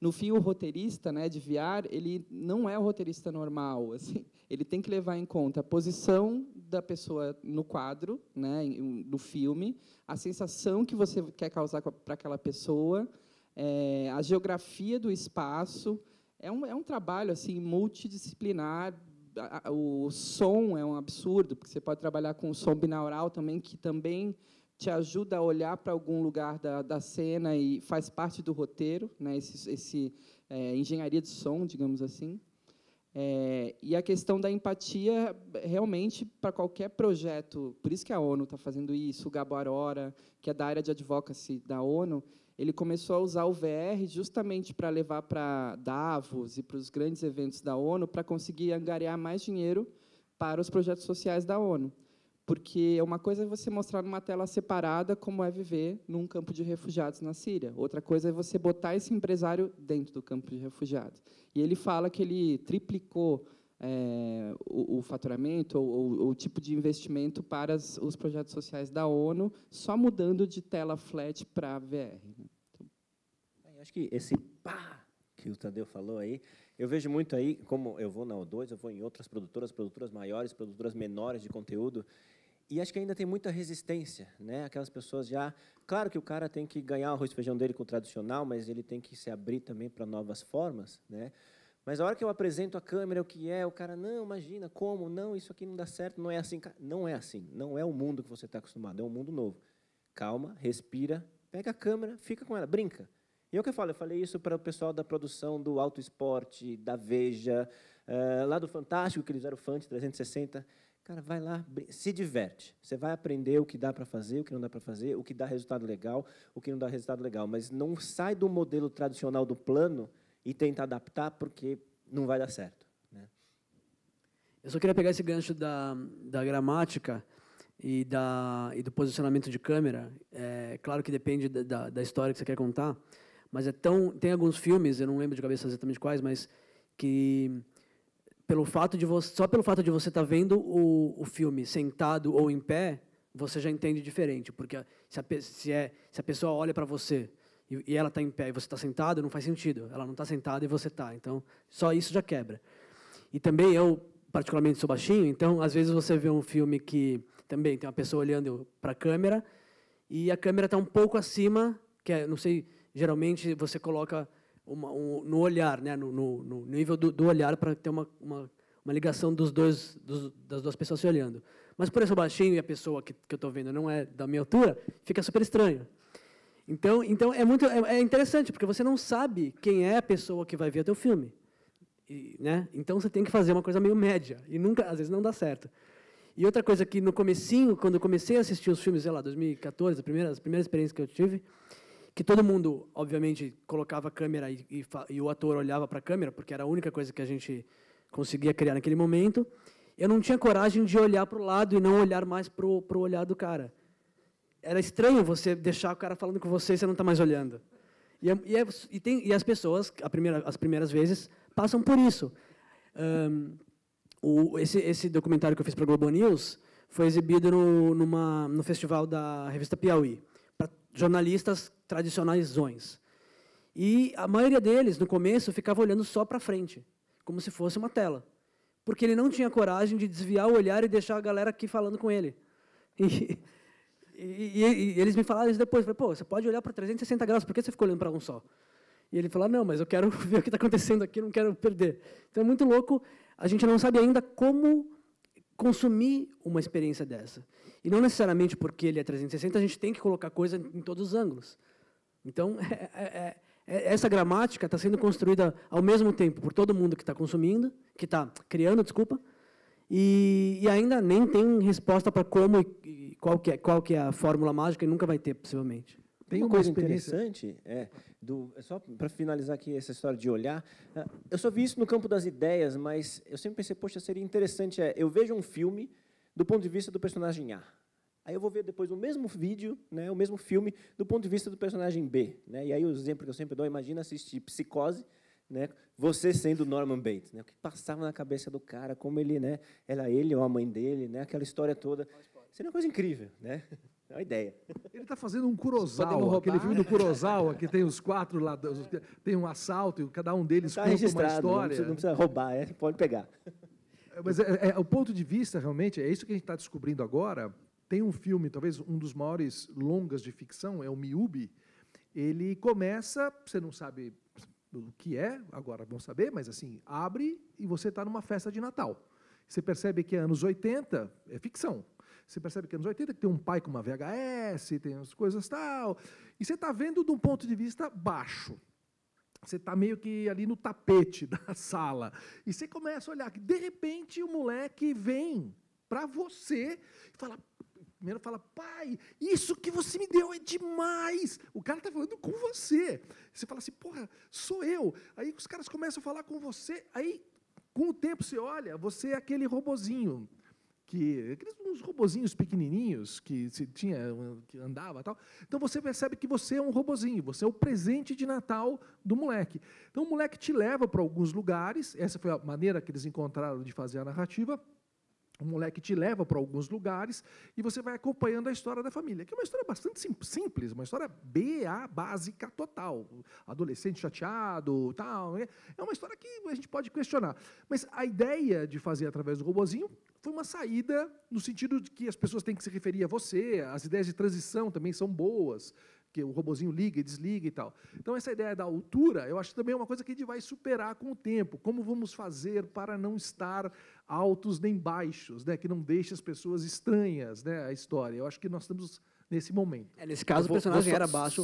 no fim, o roteirista né, de VR, ele não é o roteirista normal. <laughs> Assim ele tem que levar em conta a posição da pessoa no quadro, né, do filme, a sensação que você quer causar para aquela pessoa, é, a geografia do espaço. É um, é um trabalho assim multidisciplinar. O som é um absurdo, porque você pode trabalhar com o som binaural também, que também te ajuda a olhar para algum lugar da, da cena e faz parte do roteiro, né? esse, esse é, engenharia de som, digamos assim. É, e a questão da empatia, realmente, para qualquer projeto, por isso que a ONU está fazendo isso, o Gabo Arora, que é da área de advocacy da ONU, ele começou a usar o VR justamente para levar para Davos e para os grandes eventos da ONU para conseguir angariar mais dinheiro para os projetos sociais da ONU porque é uma coisa é você mostrar numa tela separada como é viver num campo de refugiados na Síria. Outra coisa é você botar esse empresário dentro do campo de refugiados. E ele fala que ele triplicou é, o, o, faturamento ou, ou, o tipo de investimento para as, os projetos sociais da ONU, só mudando de tela flat para VR. Né? Então... Eu acho que esse pá que o Tadeu falou aí, eu vejo muito aí, como eu vou na O2, eu vou em outras produtoras, produtoras maiores, produtoras menores de conteúdo, e acho que ainda tem muita resistência, né? Aquelas pessoas já. Claro que o cara tem que ganhar o arroz e feijão dele com o tradicional, mas ele tem que se abrir também para novas formas, né? Mas a hora que eu apresento a câmera, o que é, o cara, não, imagina, como, não, isso aqui não dá certo, não é assim. Não é assim, não é o mundo que você está acostumado, é um mundo novo. Calma, respira, pega a câmera, fica com ela, brinca. E é o que eu falo, eu falei isso para o pessoal da produção do Auto Esporte, da Veja, eh, lá do Fantástico, que eles eram o de 360. Cara, vai lá, se diverte. Você vai aprender o que dá para fazer, o que não dá para fazer, o que dá resultado legal, o que não dá resultado legal. Mas não sai do modelo tradicional do plano e tenta adaptar, porque não vai dar certo. Né? Eu só queria pegar esse gancho da, da gramática e, da, e do posicionamento de câmera. É, claro que depende da, da história que você quer contar, mas é tão. Tem alguns filmes, eu não lembro de cabeça exatamente quais, mas que pelo fato de você, só pelo fato de você estar tá vendo o, o filme sentado ou em pé, você já entende diferente, porque se a, se é, se a pessoa olha para você e, e ela está em pé e você está sentado, não faz sentido. Ela não está sentada e você está. Então, só isso já quebra. E também eu, particularmente, sou baixinho, então, às vezes você vê um filme que também tem uma pessoa olhando para a câmera e a câmera está um pouco acima, que é, não sei, geralmente você coloca uma, um, no olhar, né, no, no, no nível do, do olhar, para ter uma, uma, uma, ligação dos dois, dos, das duas pessoas se olhando. Mas por esse baixinho e a pessoa que, que eu estou vendo não é da minha altura, fica super estranho. Então, então é muito é, é interessante, porque você não sabe quem é a pessoa que vai ver o teu filme. E, né? Então você tem que fazer uma coisa meio média, e nunca às vezes não dá certo. E outra coisa que no comecinho, quando eu comecei a assistir os filmes, sei lá, 2014, a primeira, a primeira experiência que eu tive, que todo mundo, obviamente, colocava a câmera e, e, e o ator olhava para a câmera, porque era a única coisa que a gente conseguia criar naquele momento. Eu não tinha coragem de olhar para o lado e não olhar mais para o olhar do cara. Era estranho você deixar o cara falando com você e você não está mais olhando. E, é, é, e, tem, e as pessoas, primeira, as primeiras vezes, passam por isso. Um, o, esse, esse, documentário que eu fiz para a Globo News foi exibido no, numa, no festival da revista Piauí para jornalistas tradicionais zões. E a maioria deles, no começo, ficava olhando só para frente, como se fosse uma tela. Porque ele não tinha coragem de desviar o olhar e deixar a galera aqui falando com ele. <laughs> E, e, e, eles me falaram isso depois. falei, pô, você pode olhar para 360 graus, por que você ficou olhando para um só? E ele falou, ah, não, mas eu quero <laughs> ver o que está acontecendo aqui, não quero perder. Então é muito louco, a gente não sabe ainda como consumir uma experiência dessa. E não necessariamente porque ele é 360, a gente tem que colocar coisa em todos os ângulos. Então, <laughs> é, é, é, é, essa gramática está sendo construída ao mesmo tempo por todo mundo que está consumindo, que está criando, desculpa, e, e, ainda nem tem resposta para como e, e qual, que é, qual que é a fórmula mágica, e nunca vai ter, possivelmente. Tem uma, coisa interessante, é, do, é só para finalizar aqui essa história de olhar, é, eu só vi isso no campo das ideias, mas eu sempre pensei, poxa, seria interessante, é, eu vejo um filme do ponto de vista do personagem A. Aí eu vou ver depois o mesmo vídeo, né, o mesmo filme, do ponto de vista do personagem B. Né, e aí o exemplo que eu sempre dou, imagina assistir Psicose, né, você sendo Norman Bates. Né, o que passava na cabeça do cara, como ele, né, era ele ou a mãe dele, né, aquela história toda. Seria uma coisa incrível. Né? É uma ideia. Ele está fazendo um Kurosawa, aquele filme do Kurosawa, que tem os quatro lá, tem um assalto e cada um deles tá conta uma história. Não precisa, não precisa roubar, é, pode pegar. É, mas é, é, é, o ponto de vista, realmente, é isso que a gente está descobrindo agora. Tem um filme, talvez um dos maiores longas de ficção, é o Miúbi. Ele começa, você não sabe o que é, agora vão saber, mas assim, abre e você está numa festa de Natal. Você percebe que é anos 80, é ficção. Você percebe que nos 80 que tem um pai com uma VHS, tem as coisas tal. E você está vendo de um ponto de vista baixo. Você está meio que ali no tapete <laughs> da sala. E você começa a olhar que, de repente, o moleque vem para você e fala. Primeiro fala, pai, isso que você me deu é demais. O cara está falando com você. Você fala assim, porra, sou eu. Aí os caras começam a falar com você. Aí, com o tempo, você olha, você é aquele robozinho que aqueles uns robozinhos pequenininhos que se tinha que andava tal. Então você percebe que você é um robozinho, você é o presente de Natal do moleque. Então o moleque te leva para alguns lugares. Essa foi a maneira que eles encontraram de fazer a narrativa o moleque te leva para alguns lugares e você vai acompanhando a história da família, que é uma história bastante sim, simples, uma história BA básica total. Adolescente chateado, tal. Né? É uma história que a gente pode questionar. Mas a ideia de fazer através do robozinho foi uma saída no sentido de que as pessoas têm que se referir a você, as ideias de transição também são boas que o robozinho liga e desliga e tal. Então, essa ideia da altura, eu acho que também é uma coisa que a gente vai superar com o tempo. Como vamos fazer para não estar altos nem baixos, né? que não deixe as pessoas estranhas né? a história? Eu acho que nós estamos nesse momento. É, nesse caso, vou, o personagem vou, era baixo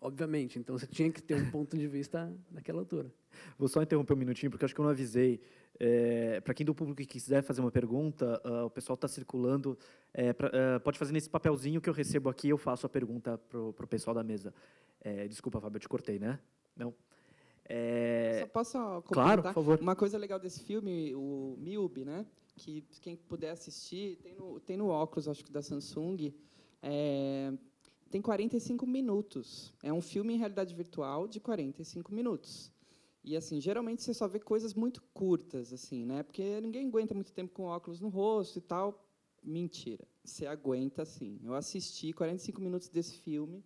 obviamente. Então, você tinha que ter um ponto de vista naquela altura. Vou só interromper um minutinho, porque acho que eu não avisei. É, para quem do público quiser fazer uma pergunta, uh, o pessoal está circulando. É, pra, uh, pode fazer nesse papelzinho que eu recebo aqui, eu faço a pergunta para o pessoal da mesa. É, desculpa, Fábio, eu te cortei, né? Não. É, só posso comentar? Claro, por favor. Uma coisa legal desse filme, o Milb, né? que quem puder assistir, tem no, tem no óculos, acho que da Samsung. É, tem 45 minutos. É um filme em realidade virtual de 45 minutos. E assim, geralmente você só vê coisas muito curtas, assim, né? Porque ninguém aguenta muito tempo com óculos no rosto e tal. Mentira. Você aguenta sim. Eu assisti 45 minutos desse filme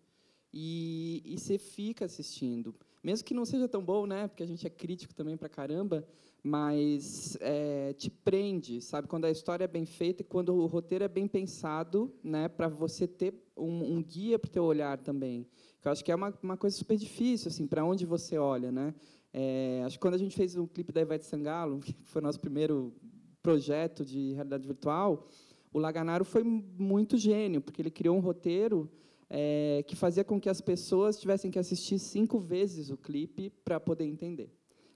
e, e você fica assistindo. Mesmo que não seja tão bom, né? Porque a gente é crítico também para caramba, mas é, te prende, sabe? Quando a história é bem feita e quando o roteiro é bem pensado, né? Para você ter um, um guia para o teu olhar também. Que eu acho que é uma, uma coisa super difícil, assim, para onde você olha, né? É, acho que quando a gente fez um clipe da Ivete Sangalo, <laughs> que foi o nosso primeiro projeto de realidade virtual, o Laganaro foi muito gênio, porque ele criou um roteiro é, que fazia com que as pessoas tivessem que assistir cinco vezes o clipe para poder entender.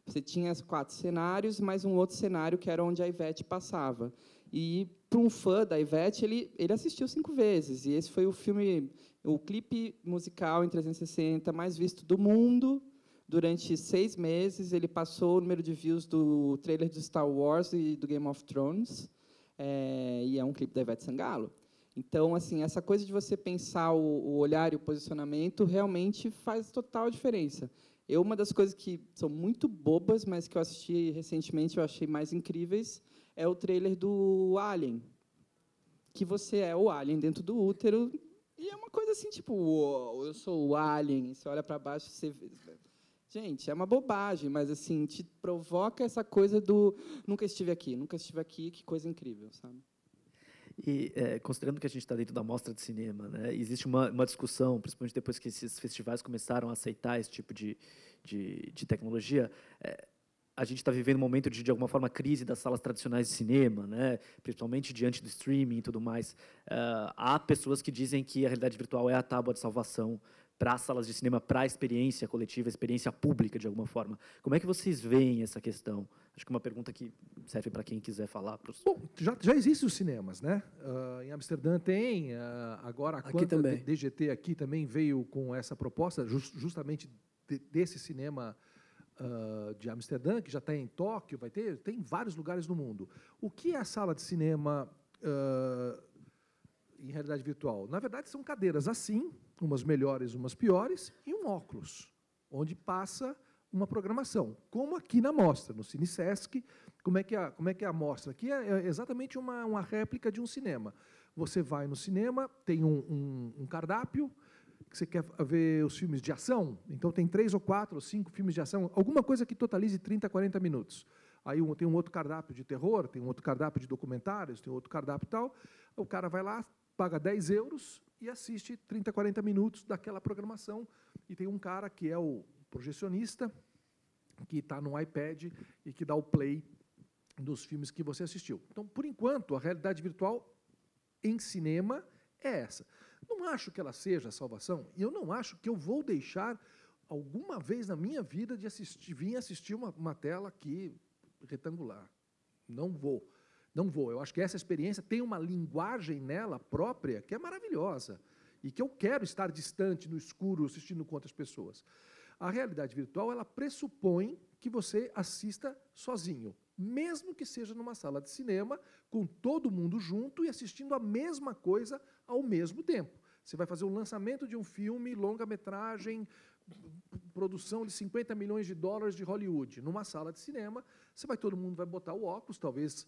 Você tinha quatro cenários, mais um outro cenário que era onde a Ivete passava. E para um fã da Ivete, ele, ele assistiu cinco vezes. E esse foi o filme, o clipe musical em 360 mais visto do mundo. Durante seis meses, ele passou o número de views do trailer de Star Wars e do Game of Thrones. É, e é um clipe da Ivete Sangalo. Então, assim, essa coisa de você pensar o, o olhar e o posicionamento realmente faz total diferença. Eu, uma das coisas que são muito bobas, mas que eu assisti recentemente, eu achei mais incríveis, é o trailer do Alien. Que você é o Alien dentro do útero. E é uma coisa assim, tipo, uou, eu sou o Alien. Você olha para baixo, você Gente, é uma bobagem, mas assim, te provoca essa coisa do nunca estive aqui, nunca estive aqui, que coisa incrível, sabe? E é, considerando que a gente está dentro da mostra de cinema, né, existe uma, uma, discussão, principalmente depois que esses festivais começaram a aceitar esse tipo de, de, de tecnologia, é, a gente está vivendo um momento de, de alguma forma, crise das salas tradicionais de cinema, né? principalmente diante do streaming e tudo mais. Uh, há pessoas que dizem que a realidade virtual é a tábua de salvação para as salas de cinema, para a experiência coletiva, a experiência pública, de alguma forma. Como é que vocês veem essa questão? Acho que é uma pergunta que serve para quem quiser falar. Pros... Bom, já, já existem os cinemas, né? Uh, em Amsterdã tem, uh, agora a aqui Quanta também. DGT aqui também veio com essa proposta, just, justamente de, desse cinema uh, de Amsterdã, que já está em Tóquio, vai ter, tem vários lugares no mundo. O que é a sala de cinema uh, em realidade virtual? Na verdade, são cadeiras assim, umas melhores, umas piores, e um óculos, onde passa uma programação, como aqui na mostra, no Cine como é que é como é que é a mostra? Aqui é, é exatamente uma, uma réplica de um cinema. Você vai no cinema, tem um, um, um cardápio, que você quer ver os filmes de ação, então tem três ou quatro ou cinco filmes de ação, alguma coisa que totalize 30, 40 minutos. Aí tem um outro cardápio de terror, tem um outro cardápio de documentários, tem outro cardápio tal. O cara vai lá, paga 10 euros e assiste 30, 40 minutos daquela programação. E tem um cara que é o projecionista, que está no iPad e que dá o play dos filmes que você assistiu. Então, por enquanto, a realidade virtual em cinema é essa. Não acho que ela seja a salvação, e eu não acho que eu vou deixar alguma vez na minha vida de assistir, vir assistir uma, uma tela aqui retangular. Não vou. Não vou. Eu acho que essa experiência tem uma linguagem nela própria que é maravilhosa e que eu quero estar distante, no escuro, assistindo com outras pessoas. A realidade virtual ela pressupõe que você assista sozinho, mesmo que seja numa sala de cinema, com todo mundo junto e assistindo a mesma coisa ao mesmo tempo. Você vai fazer o lançamento de um filme, longa-metragem, produção de 50 milhões de dólares de Hollywood, numa sala de cinema, você vai todo mundo vai botar o óculos, talvez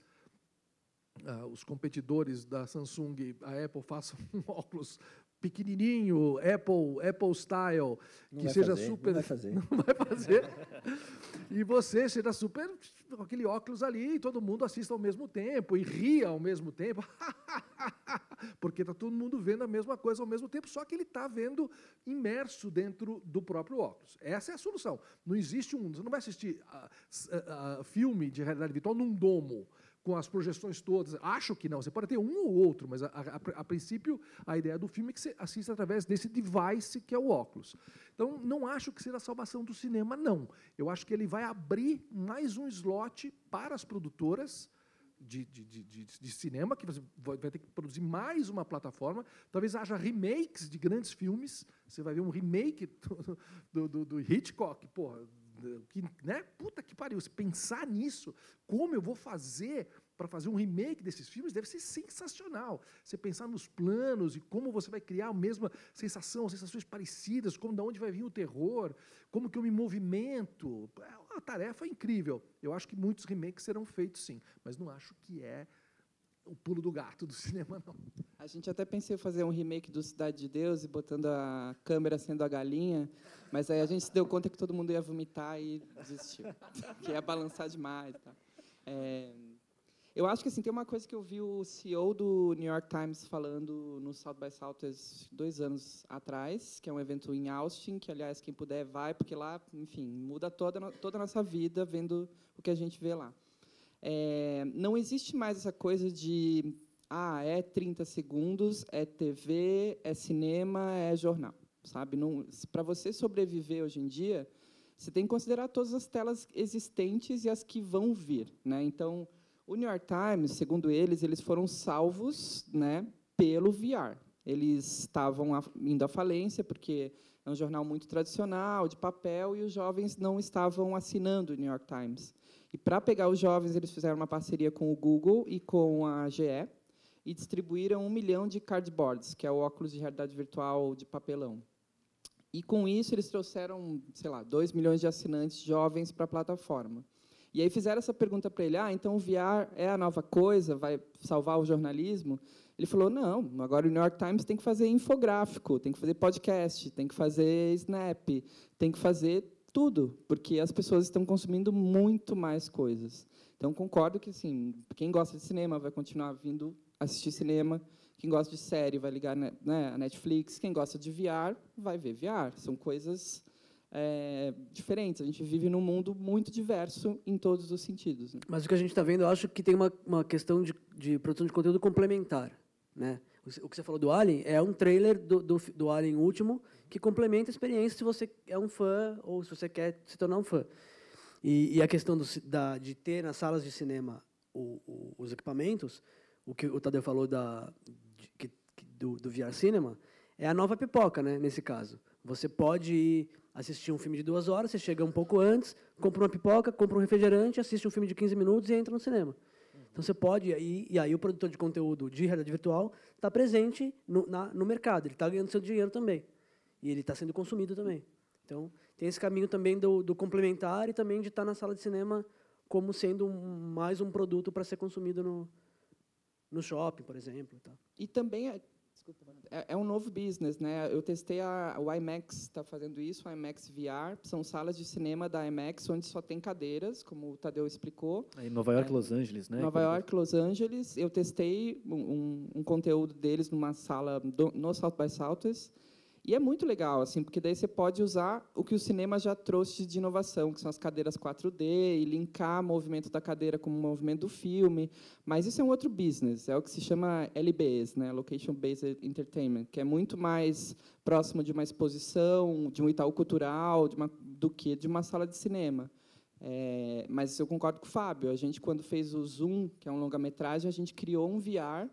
ah, os competidores da Samsung, a Apple façam <laughs> um óculos pequenininho, Apple, Apple style, não que seja fazer, super. Não vai fazer. <laughs> Não vai fazer. e você seja super com aquele óculos ali e todo mundo assista ao mesmo tempo e ria ao mesmo tempo. <laughs> porque está todo mundo vendo a mesma coisa ao mesmo tempo, só que ele está vendo imerso dentro do próprio óculos. Essa é a solução. Não existe um. Você não vai assistir filme de realidade virtual num domo com as projeções todas. Acho que não. Você pode ter um ou outro, mas a, a, a, princípio a ideia do filme é que você assista através desse device que é o óculos. Então, não acho que seja a salvação do cinema, não. Eu acho que ele vai abrir mais um slot para as produtoras de, de, de, de, cinema, que você vai ter que produzir mais uma plataforma. Talvez haja remakes de grandes filmes. Você vai ver um remake <laughs> do, do, do Hitchcock, porra, que, né? Puta que pariu, se pensar nisso, como eu vou fazer para fazer um remake desses filmes deve ser sensacional. Você pensar nos planos e como você vai criar a mesma sensação, sensações parecidas, como da onde vai vir o terror, como que eu me movimento. É uma tarefa incrível. Eu acho que muitos remakes serão feitos sim, mas não acho que é o pulo do gato do <laughs> cinema, não. A gente até pensou em fazer um remake do Cidade de Deus e botando a câmera sendo a galinha, mas aí a gente se deu conta que todo mundo ia vomitar e desistiu, <laughs> que ia balançar demais. Tá? É, eu acho que assim, tem uma coisa que eu vi o CEO do New York Times falando no South by Southwest dois anos atrás, que é um evento em Austin, que, aliás, quem puder vai, porque lá, enfim, muda toda, toda a nossa vida vendo o que a gente vê lá. É, não existe mais essa coisa de ah, é 30 segundos, é TV, é cinema, é jornal, sabe? Para você sobreviver hoje em dia, você tem que considerar todas as telas existentes e as que vão vir, né? Então, o New York Times, segundo eles, eles foram salvos né, pelo VR. Eles estavam indo à falência, porque é um jornal muito tradicional, de papel, e os jovens não estavam assinando o New York Times. E, para pegar os jovens, eles fizeram uma parceria com o Google e com a GE, e distribuíram um milhão de cardboards, que é o óculos de realidade virtual de papelão. E, com isso, eles trouxeram, sei lá, dois milhões de assinantes jovens para a plataforma. E aí fizeram essa pergunta para ele: ah, então o VR é a nova coisa, vai salvar o jornalismo? Ele falou: não, agora o New York Times tem que fazer infográfico, tem que fazer podcast, tem que fazer snap, tem que fazer tudo, porque as pessoas estão consumindo muito mais coisas. Então concordo que assim, quem gosta de cinema vai continuar vindo assistir cinema, quem gosta de série vai ligar né, né a Netflix, quem gosta de VR vai ver VR. São coisas é, diferentes. A gente vive num mundo muito diverso em todos os sentidos. Né? Mas o que a gente está vendo, eu acho que tem uma, uma questão de, de produção de conteúdo complementar. Né? O que você falou do Alien é um trailer do, do, do Alien último que complementa a experiência se você é um fã ou se você quer se tornar um fã. E, e a questão do, da, de ter nas salas de cinema o, o, os equipamentos, o que o Tadeu falou da, de, que, do, do VR Cinema, é a nova pipoca, né, nesse caso. Você pode ir assistir um filme de duas horas, você chega um pouco antes, compra uma pipoca, compra um refrigerante, assiste um filme de 15 minutos e entra no cinema. Então você pode, e, e aí o produtor de conteúdo de realidade virtual está presente no, na, no mercado, ele está ganhando seu dinheiro também. E ele está sendo consumido também. Então tem esse caminho também do, do complementar e também de estar tá na sala de cinema como sendo um, mais um produto para ser consumido no, no shopping, por exemplo. Tá. E também é Desculpa. É, é, um novo business, né? Eu testei a, o IMAX está fazendo isso, o IMAX VR, são salas de cinema da IMAX onde só tem cadeiras, como o Tadeu explicou. É, em Nova York, é, Los Angeles, né? Nova York, Los Angeles. Eu testei um, um, um conteúdo deles numa sala do, no South by Southwest e é muito legal, assim, porque daí você pode usar o que o cinema já trouxe de inovação, que são as cadeiras 4D, e linkar o movimento da cadeira com o movimento do filme. Mas isso é um outro business, é o que se chama LBS, né? Location Based Entertainment, que é muito mais próximo de uma exposição, de um Itaú cultural, uma, do que de uma sala de cinema. É, mas eu concordo com o Fábio. A gente, quando fez o Zoom, que é um longa-metragem, a gente criou um VR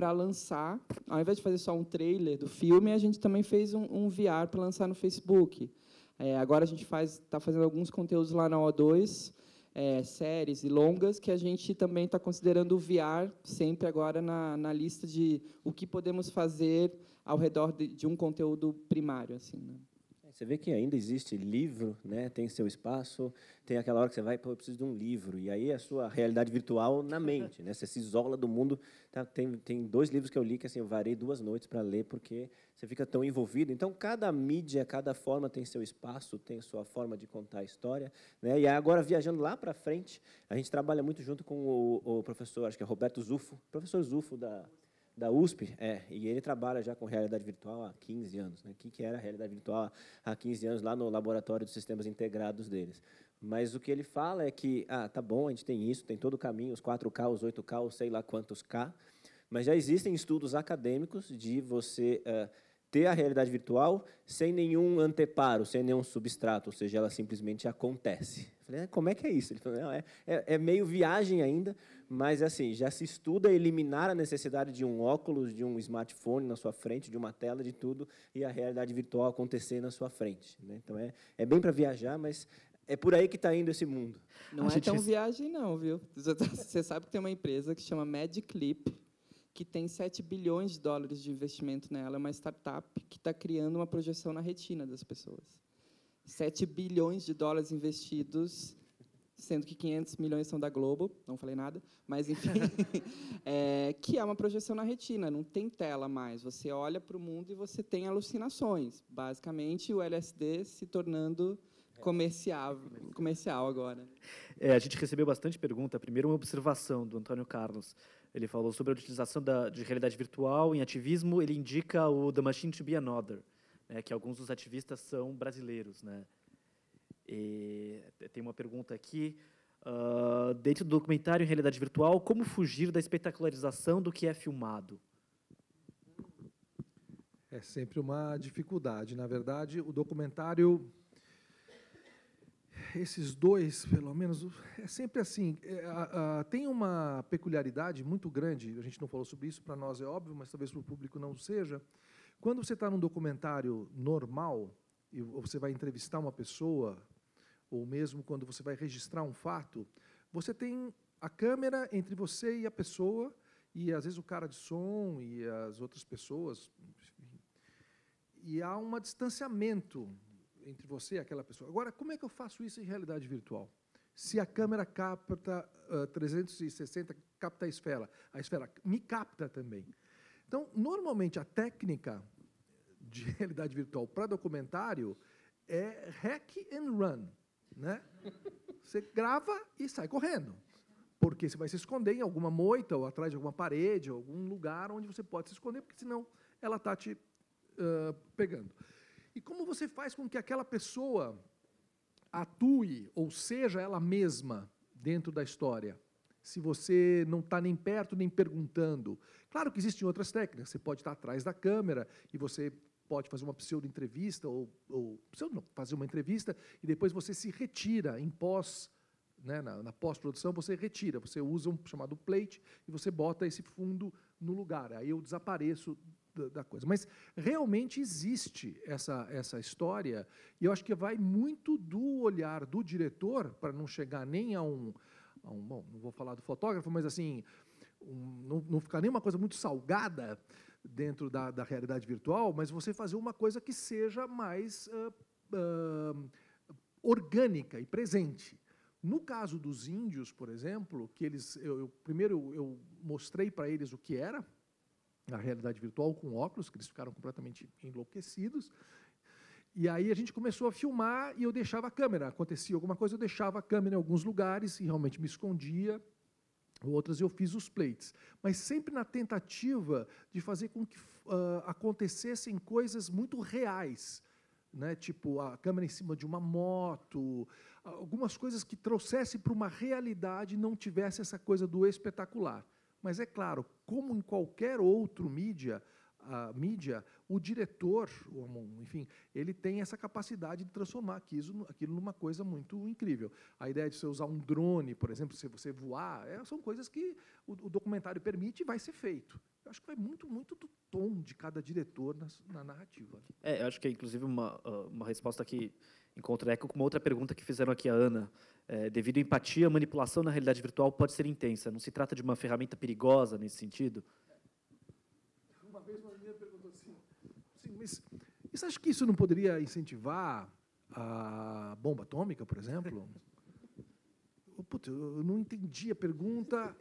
para lançar, ao invés de fazer só um trailer do filme, a gente também fez um, um VR para lançar no Facebook. É, agora a gente faz, está fazendo alguns conteúdos lá na O2, é, séries e longas, que a gente também está considerando o VR sempre agora na, na lista de o que podemos fazer ao redor de, de um conteúdo primário, assim. Né? Você vê que ainda existe livro, né? tem seu espaço, tem aquela hora que você vai, pô, eu preciso de um livro, e aí a sua realidade virtual na <laughs> mente, né? você se isola do mundo. Tá? Tem, tem dois livros que eu li que assim, eu varei duas noites para ler, porque você fica tão envolvido. Então, cada mídia, cada forma tem seu espaço, tem sua forma de contar a história. Né? E agora, viajando lá para frente, a gente trabalha muito junto com o, o professor, acho que é Roberto Zufo, professor Zufo da da USP, é, e ele trabalha já com realidade virtual há 15 anos. Né? O que, era a realidade virtual há 15 anos lá no laboratório dos sistemas integrados deles? Mas o que ele fala é que, ah, tá bom, a gente tem isso, tem todo o caminho, os 4K, os 8K, os sei lá quantos K, mas já existem estudos acadêmicos de você eh, ter a realidade virtual sem nenhum anteparo, sem nenhum substrato, ou seja, ela simplesmente acontece. Falei, é, como é que é isso? Ele falou, não, é, é, é meio viagem ainda, mas é assim, já se estuda eliminar a necessidade de um óculos, de um smartphone na sua frente, de uma tela, de tudo, e a realidade virtual acontecer na sua frente. Né? Então, é, é bem para viajar, mas é por aí que está indo esse mundo. Não a é tão rece... viagem, não, viu? <laughs> Você sabe que tem uma empresa que chama MedClip, que tem 7 bilhões de dólares de investimento nela, é uma startup que está criando uma projeção na retina das pessoas. 7 bilhões de dólares investidos, sendo que 500 milhões são da Globo, não falei nada, mas enfim, <laughs> é, que é uma projeção na retina, não tem tela mais. Você olha para o mundo e você tem alucinações. Basicamente, o LSD se tornando comercial, comercial agora. É, a gente recebeu bastante pergunta. Primeiro, uma observação do Antônio Carlos. Ele falou sobre a utilização da, de realidade virtual em ativismo. Ele indica o The Machine to be Another né, que alguns dos ativistas são brasileiros. Né? E tem uma pergunta aqui. Uh, dentro do documentário em Realidade Virtual, como fugir da espetacularização do que é filmado? É sempre uma dificuldade. Na verdade, o documentário esses dois, pelo menos, é sempre assim. É, a, a, tem uma peculiaridade muito grande, a gente não falou sobre isso, para nós é óbvio, mas talvez para o público não seja, quando você está num documentário normal, e você vai entrevistar uma pessoa, ou mesmo quando você vai registrar um fato, você tem a câmera entre você e a pessoa, e às vezes o cara de som e as outras pessoas. e há um distanciamento entre você e aquela pessoa. Agora, como é que eu faço isso em realidade virtual? Se a câmera capta uh, ah, 360, capta a esfera, a esfera me capta também. Então, normalmente a técnica de <laughs> realidade virtual para documentário é hack and run, né? Você grava e sai correndo, porque você vai se esconder em alguma moita ou atrás de alguma parede, ou algum lugar onde você pode se esconder, porque senão ela está te uh, pegando. E como você faz com que aquela pessoa atue ou seja ela mesma dentro da história? Se você não está nem perto nem perguntando, Claro que existem outras técnicas, você pode estar atrás da câmera e você pode fazer uma pseudo-entrevista, ou, ou pseudo não, fazer uma entrevista e depois você se retira em pós, né, na, na pós-produção, você retira, você usa um chamado plate e você bota esse fundo no lugar. Aí eu desapareço da, da coisa. Mas realmente existe essa, essa história e eu acho que vai muito do olhar do diretor, para não chegar nem a um, a um. Bom, não vou falar do fotógrafo, mas assim um, não, não ficar nenhuma coisa muito salgada dentro da, da realidade virtual, mas você fazer uma coisa que seja mais uh, uh, orgânica e presente. No caso dos índios, por exemplo, que eles, eu, eu primeiro eu mostrei para eles o que era a realidade virtual com óculos, que eles ficaram completamente enlouquecidos. E aí a gente começou a filmar e eu deixava a câmera. Acontecia alguma coisa, eu deixava a câmera em alguns lugares e realmente me escondia outras eu fiz os plates, mas sempre na tentativa de fazer com que uh, acontecessem coisas muito reais, né? tipo a câmera em cima de uma moto, algumas coisas que trouxessem para uma realidade e não tivesse essa coisa do espetacular. Mas é claro, como em qualquer outro mídia, a ah, mídia, o diretor, o Amon, enfim, ele tem essa capacidade de transformar aquilo, aquilo numa coisa muito incrível. A ideia de você usar um drone, por exemplo, se você voar, é, são coisas que o, o, documentário permite e vai ser feito. Eu acho que vai muito, muito do tom de cada diretor na, na narrativa. É, eu acho que é, inclusive, uma, ah, uma resposta que encontra eco com uma outra pergunta que fizeram aqui a Ana. É, devido à empatia, a manipulação na realidade virtual pode ser intensa. Não se trata de uma ferramenta perigosa nesse sentido? mas você acha que isso não poderia incentivar a bomba atômica, por exemplo? putz, eu não entendi a pergunta.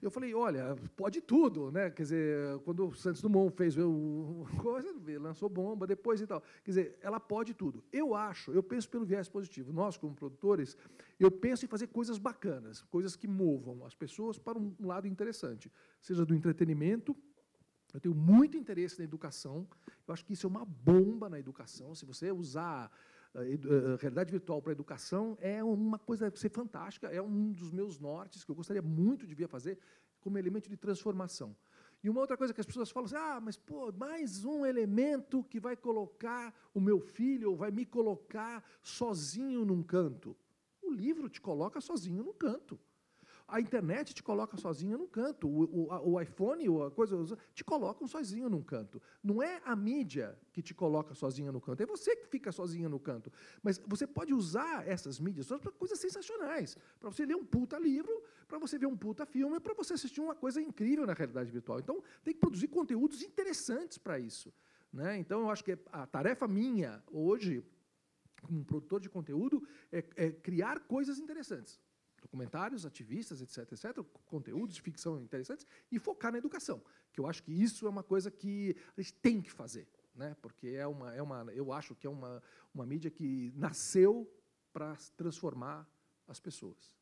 Eu falei, olha, pode tudo, né? Quer dizer, quando o Santos Dumont fez o <laughs> coisa, lançou bomba, depois e tal. Quer dizer, ela pode tudo. Eu acho, eu penso pelo viés positivo. Nós, como produtores, eu penso em fazer coisas bacanas, coisas que movam as pessoas para um lado interessante, seja do entretenimento, eu tenho muito interesse na educação. Eu acho que isso é uma bomba na educação. Se você usar a, eh, eh, eh, realidade virtual para a educação, é uma coisa ser fantástica. É um dos meus nortes que eu gostaria muito de ver fazer como elemento de transformação. E uma outra coisa que as pessoas falam assim: ah, mas pô, mais um elemento que vai colocar o meu filho ou vai me colocar sozinho num canto. O livro te coloca sozinho num canto. A internet te coloca sozinha num canto. O, o, o iPhone, ou a coisa, te colocam sozinho num canto. Não é a mídia que te coloca sozinha no canto. É você que fica sozinha no canto. Mas você pode usar essas mídias para coisas sensacionais. Para você ler um puta livro, para você ver um puta filme, para você assistir uma coisa incrível na realidade virtual. Então, tem que produzir conteúdos interessantes para isso. Né? Então, eu acho que a tarefa minha hoje, como produtor de conteúdo, é, é criar coisas interessantes documentários, ativistas, etc, etc, conteúdos de ficção interessantes, e focar na educação, que eu acho que isso é uma coisa que a gente tem que fazer, né? porque é uma, é uma, eu acho que é uma, uma mídia que nasceu para transformar as pessoas.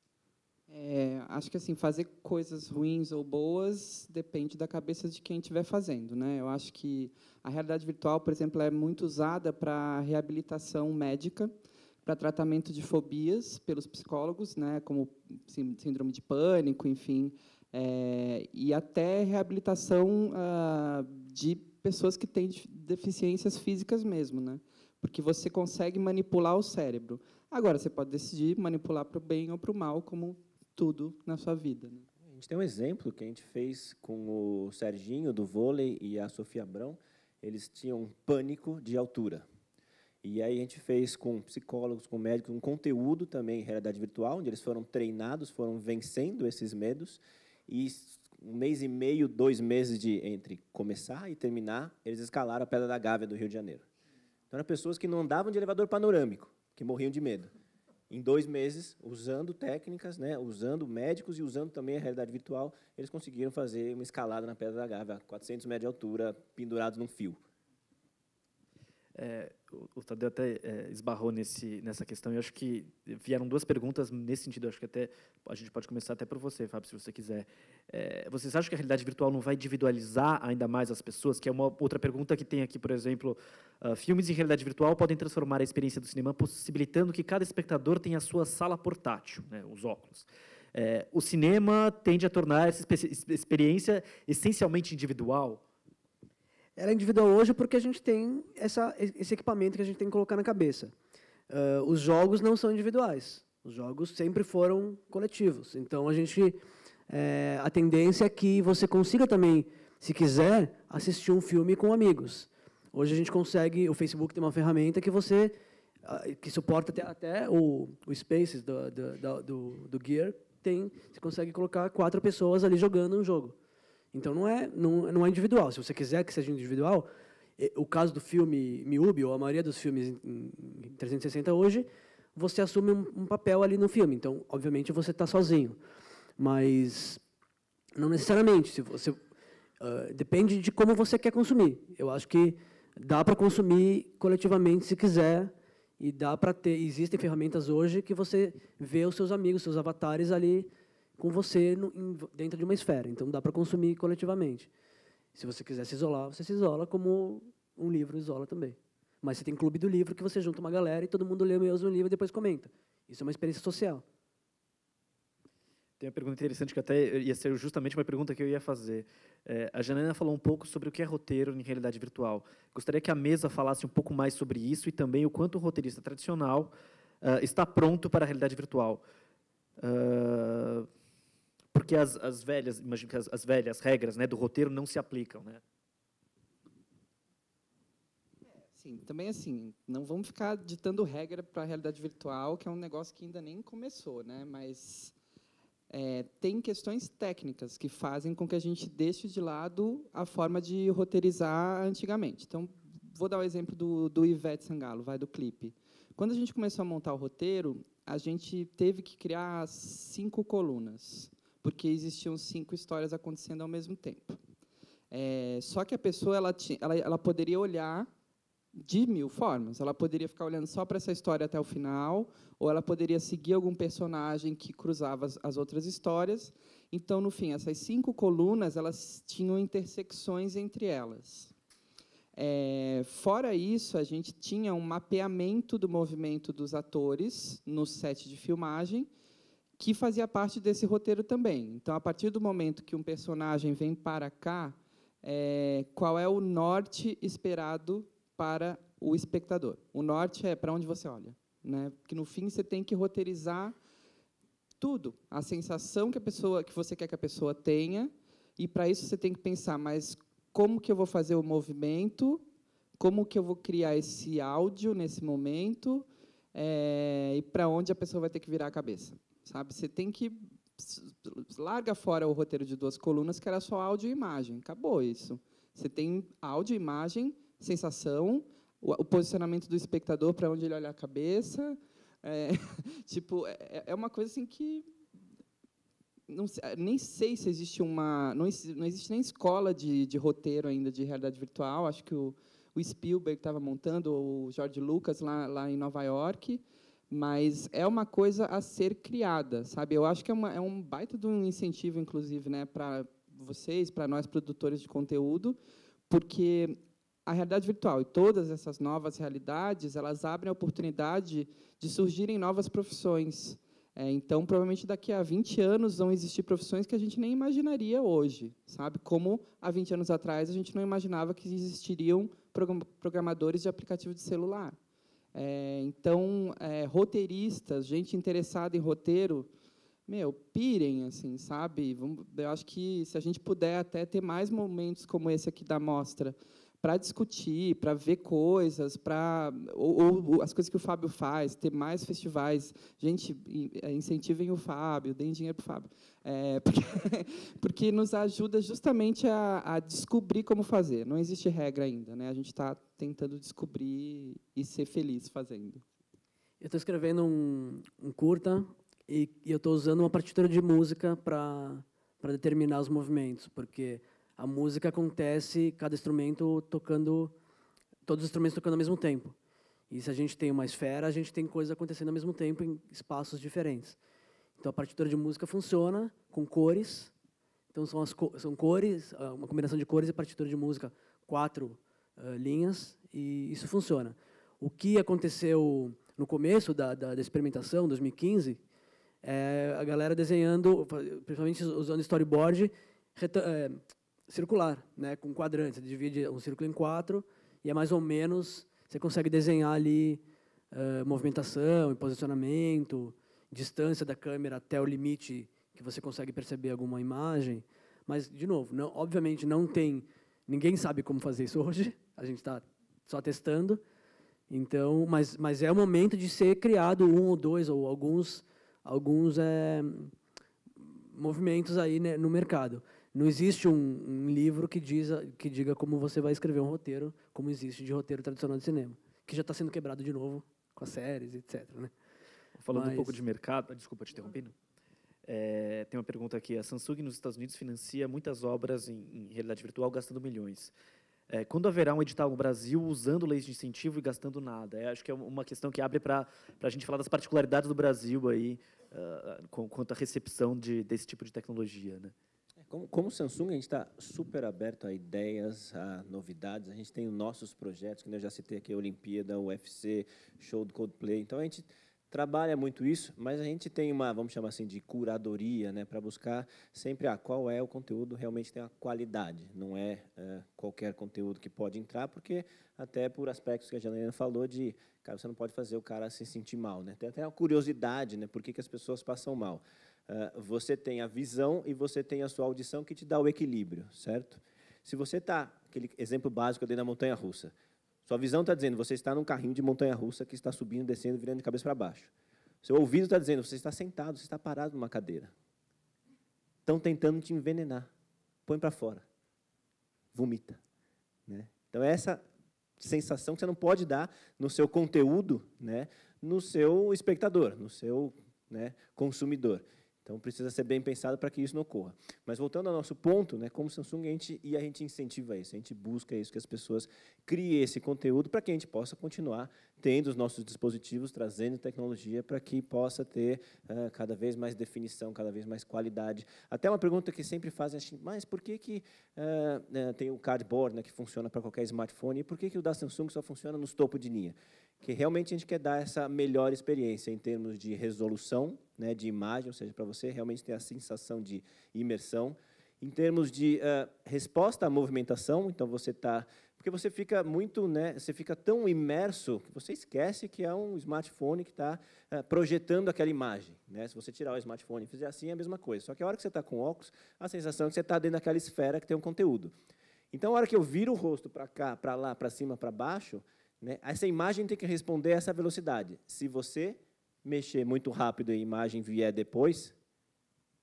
É, acho que assim fazer coisas ruins ou boas depende da cabeça de quem estiver fazendo, né? Eu acho que a realidade virtual, por exemplo, é muito usada para reabilitação médica para tratamento de fobias pelos psicólogos, né, como síndrome de pânico, enfim, é, e até reabilitação ah, de pessoas que têm deficiências físicas mesmo, né? Porque você consegue manipular o cérebro. Agora, você pode decidir manipular para o bem ou para o mal, como tudo na sua vida. Né? A gente tem um exemplo que a gente fez com o Serginho do vôlei e a Sofia Abrão. Eles tinham pânico de altura. E aí a gente fez com psicólogos, com médicos, um conteúdo também em realidade virtual, onde eles foram treinados, foram vencendo esses medos. E um mês e meio, dois meses de entre começar e terminar, eles escalaram a Pedra da Gávea do Rio de Janeiro. Então eram pessoas que não andavam de elevador panorâmico, que morriam de medo. Em dois meses, usando técnicas, né, usando médicos e usando também a realidade virtual, eles conseguiram fazer uma escalada na Pedra da Gávea, 400 metros de altura, pendurados num fio. É, o Tadeu até é, esbarrou nesse, nessa questão e acho que vieram duas perguntas nesse sentido. Acho que até a gente pode começar até por você, Fábio, se você quiser. É, vocês acham que a realidade virtual não vai individualizar ainda mais as pessoas? Que é uma outra pergunta que tem aqui, por exemplo, uh, filmes em realidade virtual podem transformar a experiência do cinema, possibilitando que cada espectador tenha a sua sala portátil, né, os óculos. É, o cinema tende a tornar essa experiência essencialmente individual era é individual hoje porque a gente tem essa, esse equipamento que a gente tem que colocar na cabeça. Uh, os jogos não são individuais. Os jogos sempre foram coletivos. Então, a gente é, a tendência é que você consiga também, se quiser, assistir um filme com amigos. Hoje a gente consegue, o Facebook tem uma ferramenta que você ah, que suporta até, até o, o Spaces do, do, do, do Gear, tem, você consegue colocar quatro pessoas ali jogando um jogo. Então não é, não, não é individual. Se você quiser que seja individual, eh, o caso do filme Miúbi, ou a maioria dos filmes em 360 hoje, você assume um, um papel ali no filme. Então, obviamente, você está sozinho. Mas não necessariamente. Se você, uh, depende de como você quer consumir. Eu acho que dá para consumir coletivamente se quiser e dá para ter. Existem ferramentas hoje que você vê os seus amigos, seus avatares ali com você no, em, dentro de uma esfera. Então, dá para consumir coletivamente. Se você quiser se isolar, você se isola como um livro isola também. Mas você tem clube do livro que você junta uma galera e todo mundo lê o mesmo livro e depois comenta. Isso é uma experiência social. Tem uma pergunta interessante que até ia ser justamente uma pergunta que eu ia fazer. É, a Janaina falou um pouco sobre o que é roteiro em realidade virtual. Gostaria que a mesa falasse um pouco mais sobre isso e também o quanto o roteirista tradicional uh, está pronto para a realidade virtual. Uh, porque as, as velhas, imagino que as, as, velhas regras né, do roteiro não se aplicam, né? É, sim, também assim, não vamos ficar ditando regra para a realidade virtual, que é um negócio que ainda nem começou, né? Mas é, tem questões técnicas que fazem com que a gente deixe de lado a forma de roteirizar antigamente. Então, vou dar o exemplo do, do Ivete Sangalo, vai do clipe. Quando a gente começou a montar o roteiro, a gente teve que criar cinco colunas porque existiam cinco histórias acontecendo ao mesmo tempo. É, só que a pessoa ela, ela, ela poderia olhar de mil formas. Ela poderia ficar olhando só para essa história até o final, ou ela poderia seguir algum personagem que cruzava as, as outras histórias. Então, no fim, essas cinco colunas elas tinham intersecções entre elas. É, fora isso, a gente tinha um mapeamento do movimento dos atores no set de filmagem que fazia parte desse roteiro também. Então, a partir do momento que um personagem vem para cá, é, qual é o norte esperado para o espectador? O norte é para onde você olha, né? Porque no fim você tem que roteirizar tudo, a sensação que a pessoa, que você quer que a pessoa tenha, e para isso você tem que pensar, mas como que eu vou fazer o movimento? Como que eu vou criar esse áudio nesse momento? É, e para onde a pessoa vai ter que virar a cabeça? Sabe? Você tem que larga fora o roteiro de duas colunas que era só áudio e imagem. Acabou isso. Você tem áudio, imagem, sensação, o, posicionamento do espectador para onde ele olha a cabeça. É, <laughs> tipo, é, é, é, uma coisa assim que não, nem sei se existe uma, não, não existe nem escola de, de, roteiro ainda de realidade virtual. Acho que o, o Spielberg estava montando, o George Lucas lá, lá em Nova York mas é uma coisa a ser criada, sabe? Eu acho que é, uma, é um baita de um incentivo, inclusive, né, para vocês, para nós produtores de conteúdo, porque a realidade virtual e todas essas novas realidades, elas abrem a oportunidade de surgirem novas profissões. É, então, provavelmente daqui a 20 anos vão existir profissões que a gente nem imaginaria hoje, sabe? Como há 20 anos atrás a gente não imaginava que existiriam programadores de aplicativo de celular. É, então, é, roteiristas, gente interessada em roteiro, meu, pirem, assim, sabe? Eu acho que se a gente puder até ter mais momentos como esse aqui da mostra, para discutir, para ver coisas, para ou, ou, as coisas que o Fábio faz, ter mais festivais. Gente, eh, incentivem o Fábio, deem dinheiro para o Fábio, é, <laughs> porque, porque, nos ajuda justamente a, a, descobrir como fazer. Não existe regra ainda, né? A gente está tentando descobrir e ser feliz fazendo. Eu estou escrevendo um, um curta e, e eu estou usando uma partitura de música para para determinar os movimentos, porque a música acontece cada instrumento tocando todos os instrumentos tocando ao mesmo tempo. E se a gente tem uma esfera, a gente tem coisas acontecendo ao mesmo tempo em espaços diferentes. Então a partitura de música funciona com cores. Então são as co são cores, ah, uma combinação de cores e partitura de música, quatro uh, linhas e isso funciona. O que aconteceu no começo da, da, da experimentação, 2015, é a galera desenhando, principalmente usando storyboard, eh, circular, né, com quadrantes. Você divide um círculo em quatro e é mais ou menos, você consegue desenhar ali uh, movimentação, posicionamento, distância da câmera até o limite que você consegue perceber alguma imagem. Mas, de novo, não, obviamente não tem... Ninguém sabe como fazer isso hoje, a gente está só testando. Então, mas, mas é o momento de ser criado um ou dois ou alguns, alguns é, movimentos aí né, no mercado. Não existe um, um livro que, diz, que diga como você vai escrever um roteiro, como existe de roteiro tradicional de cinema, que já está sendo quebrado de novo com as séries, etc. Né? Falando Mas... um pouco de mercado, desculpa te interrompendo. É, tem uma pergunta aqui. A Samsung nos Estados Unidos financia muitas obras em, em realidade virtual gastando milhões. É, quando haverá um edital no Brasil usando leis de incentivo e gastando nada? É, acho que é uma questão que abre para a gente falar das particularidades do Brasil aí, uh, quanto à recepção de, desse tipo de tecnologia. Né? Como, como Samsung, a gente está super aberto a ideias, a novidades. A gente tem nossos projetos, que eu já citei aqui, Olimpíada, UFC, show do Coldplay. Então, a gente trabalha muito isso, mas a gente tem uma, vamos chamar assim, de curadoria, né, para buscar sempre ah, qual é o conteúdo realmente tem a qualidade, não é, é qualquer conteúdo que pode entrar, porque até por aspectos que a Janaína falou de, cara, você não pode fazer o cara se sentir mal, né, tem até a curiosidade, né, por que, que as pessoas passam mal. Ah, você tem a visão e você tem a sua audição que te dá o equilíbrio, certo? Se você está, aquele exemplo básico eu dei na montanha russa, sua visão está dizendo, você está num carrinho de montanha russa que está subindo, descendo, virando de cabeça para baixo. Seu ouvido está dizendo, você está sentado, você está parado numa cadeira. Estão tentando te envenenar. Põe para fora. Vomita. Né? Então, é essa sensação que você não pode dar no seu conteúdo, né, no seu espectador, no seu né, consumidor. Então, precisa ser bem pensado para que isso não ocorra. Mas, voltando ao nosso ponto, né, como Samsung, a gente, e a gente incentiva isso, a gente busca isso, que as pessoas criem esse conteúdo para que a gente possa continuar tendo os nossos dispositivos, trazendo tecnologia para que possa ter uh, cada vez mais definição, cada vez mais qualidade. Até uma pergunta que sempre fazem, assim, mas por que, que uh, tem o cardboard né, que funciona para qualquer smartphone e por que, que o da Samsung só funciona nos topo de linha? Que realmente a gente quer dar essa melhor experiência em termos de resolução, né, de imagem, ou seja, para você realmente ter a sensação de imersão. Em termos de uh, resposta à movimentação, então você está porque você fica muito, né, você fica tão imerso que você esquece que é um smartphone que está uh, eh, projetando aquela imagem. Né? Se você tirar o smartphone e fizer assim, é a mesma coisa. Só que a hora que você está com óculos, a sensação é que você está dentro daquela esfera que tem um conteúdo. Então, a hora que eu viro o rosto para cá, para lá, para cima, para baixo, né, essa imagem tem que responder a essa velocidade. Se você mexer muito rápido e a imagem vier depois,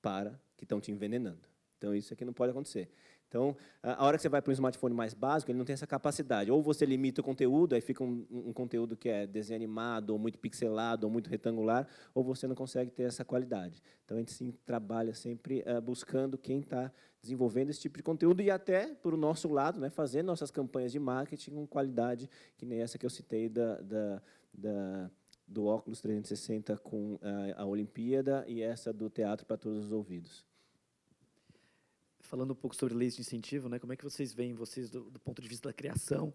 para que estão te envenenando. Então, isso aqui não pode acontecer. Então, a hora que você vai para um smartphone mais básico, ele não tem essa capacidade. Ou você limita o conteúdo, aí fica um, um conteúdo que é desenho animado, ou muito pixelado, ou muito retangular, ou você não consegue ter essa qualidade. Então, a gente sim, trabalha sempre uh, buscando quem está desenvolvendo esse tipo de conteúdo e até, por nosso lado, né, fazer nossas campanhas de marketing com qualidade, que nem essa que eu citei da, da, da do óculos 360 com a, eh, a Olimpíada e essa do teatro para todos os ouvidos. Falando um pouco sobre leis de incentivo, né? Como é que vocês veem vocês do, do ponto de vista da criação?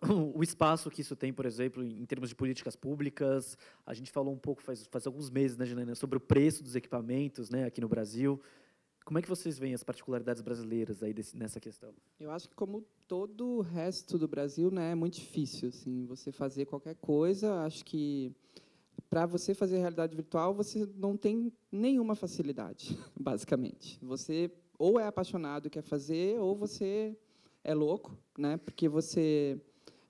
Uh, <laughs> o espaço que isso tem, por exemplo, em termos de políticas públicas. A gente falou um pouco faz, faz alguns meses, né, Juliana, sobre o preço dos equipamentos né, aqui no Brasil. Como é que vocês veem as particularidades brasileiras aí desse, nessa questão? Eu acho que como todo o resto do Brasil, né, é muito difícil assim você fazer qualquer coisa. Acho que para você fazer realidade virtual você não tem nenhuma facilidade, <laughs> basicamente. Você ou é apaixonado e quer fazer ou você é louco, né? Porque você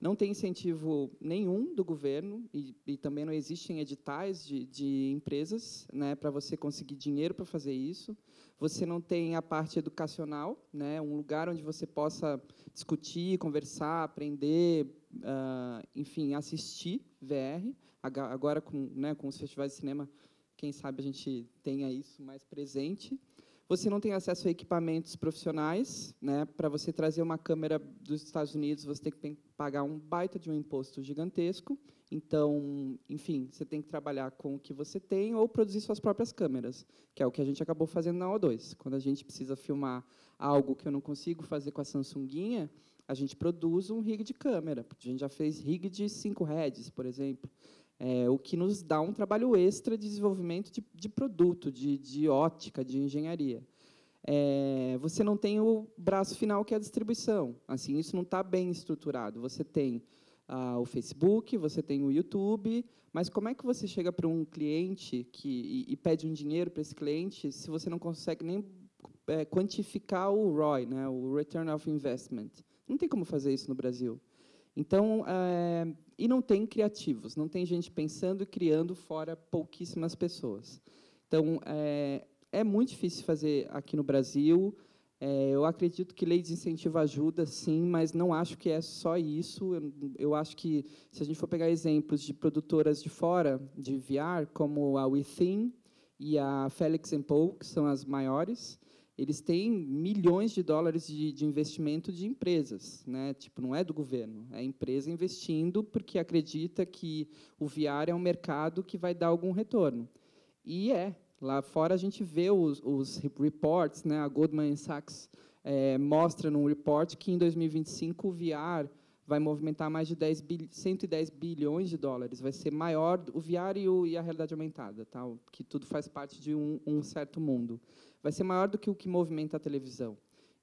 não tem incentivo nenhum do governo e, e também não existem editais de, de empresas né, para você conseguir dinheiro para fazer isso. Você não tem a parte educacional, né, um lugar onde você possa discutir, conversar, aprender, uh, enfim, assistir VR. Agora, com, né, com os festivais de cinema, quem sabe a gente tenha isso mais presente. Você não tem acesso a equipamentos profissionais, né? Para você trazer uma câmera dos Estados Unidos, você tem que pagar um baita de um imposto gigantesco. Então, enfim, você tem que trabalhar com o que você tem ou produzir suas próprias câmeras, que é o que a gente acabou fazendo na O2. Quando a gente precisa filmar algo que eu não consigo fazer com a Samsunguinha, a gente produz um rig de câmera. A gente já fez rig de 5 heads, por exemplo. É, o que nos dá um trabalho extra de desenvolvimento de, de produto, de, de, ótica, de engenharia. É, você não tem o braço final, que é a distribuição. Assim, isso não está bem estruturado. Você tem ah, o Facebook, você tem o YouTube, mas como é que você chega para um cliente que, e, e pede um dinheiro para esse cliente se você não consegue nem é, quantificar o ROI, né, o Return of Investment? Não tem como fazer isso no Brasil. Então, é, e não tem criativos, não tem gente pensando e criando fora pouquíssimas pessoas. Então, é, é muito difícil fazer aqui no Brasil. É, eu acredito que lei de incentivo ajuda, sim, mas não acho que é só isso. Eu, eu, acho que, se a gente for pegar exemplos de produtoras de fora, de VR, como a Within e a Felix Poe, que são as maiores, eles têm milhões de dólares de, de, investimento de empresas, né? Tipo, não é do governo, é a empresa investindo porque acredita que o VR é um mercado que vai dar algum retorno. E é. Lá fora a gente vê os, os reports, né? A Goldman Sachs é, mostra num report que em 2025 o VR vai movimentar mais de 10 bil 110 bilhões de dólares. Vai ser maior o VR e, o, e a realidade aumentada, tal tá? que tudo faz parte de um, um certo mundo. Vai ser maior do que o que movimenta a televisão.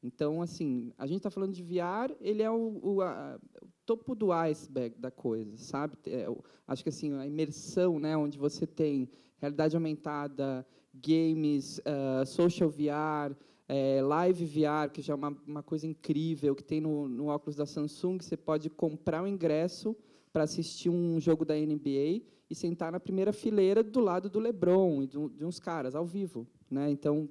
Então, assim, a gente está falando de VR, ele é o, o, a, o, topo do iceberg da coisa, sabe? É, eu, acho que assim a imersão, né, onde você tem realidade aumentada, games, uh, social VR, é, Live VR, que já é uma, uma coisa incrível, que tem no, no óculos da Samsung, você pode comprar o um ingresso para assistir um jogo da NBA e sentar na primeira fileira do lado do LeBron e do, de uns caras ao vivo, né? Então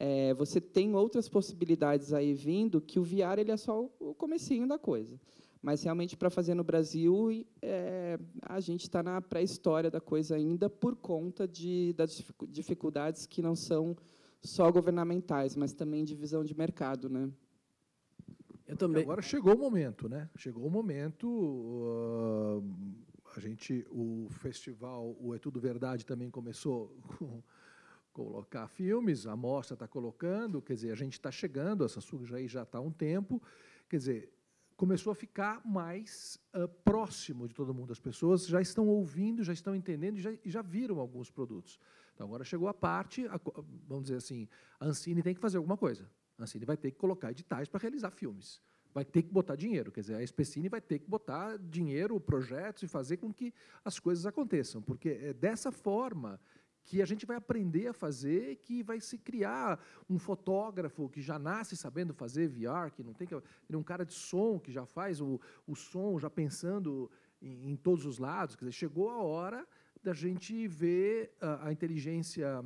é, você tem outras possibilidades aí vindo que o VR ele é só o comecinho da coisa, mas realmente para fazer no Brasil é, a gente está na pré-história da coisa ainda por conta de das dificuldades que não são só governamentais, mas também de visão de mercado, né? Eu também. É, agora chegou o momento, né? Chegou o momento. Uh, a gente, o festival, o É Tudo Verdade também começou <laughs> com colocar filmes, a mostra está colocando, quer dizer, a gente está chegando, a Samsung já já está há um tempo, quer dizer, começou a ficar mais uh, próximo de todo mundo. As pessoas já estão ouvindo, já estão entendendo e já, e já viram alguns produtos. Então agora chegou a parte, a, vamos dizer assim, a Ancine tem que fazer alguma coisa. A Ancine vai ter que colocar editais para realizar filmes. Vai ter que botar dinheiro, quer dizer, a Especine vai ter que botar dinheiro, projetos e fazer com que as coisas aconteçam, porque é dessa forma que a gente vai aprender a fazer, que vai se criar um fotógrafo que já nasce sabendo fazer VR, que não tem que um cara de som que já faz o, o som já pensando em, em todos os lados, quer dizer, chegou a hora da gente ver a, a inteligência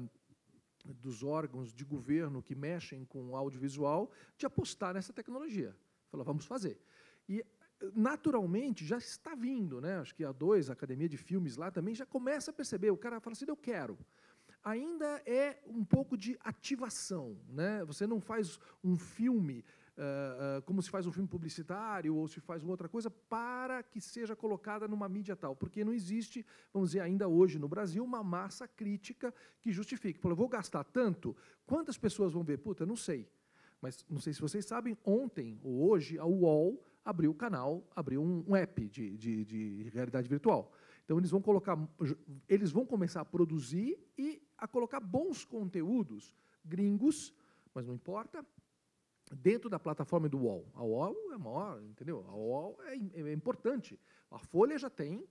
dos órgãos de governo que mexem com audiovisual de apostar nessa tecnologia. Falar, vamos fazer. E naturalmente já está vindo, né? Acho que a dois, a Academia de Filmes lá também já começa a perceber. O cara fala assim, eu quero. Ainda é um pouco de ativação, né? Você não faz um filme uh, como se faz um filme publicitário ou se faz outra coisa, para que seja colocada numa mídia tal. Porque não existe, vamos dizer, ainda hoje no Brasil, uma massa crítica que justifique. Por exemplo, vou gastar tanto, quantas pessoas vão ver? Puta, não sei. Mas não sei se vocês sabem, ontem ou hoje, a UOL abriu o canal, abriu um, um app de, de, de realidade virtual. Então eles vão colocar, eles vão começar a produzir e a colocar bons conteúdos gringos, mas não importa, dentro da plataforma do UOL. A UOL é maior, entendeu? A UOL é, é, importante. A Folha já tem,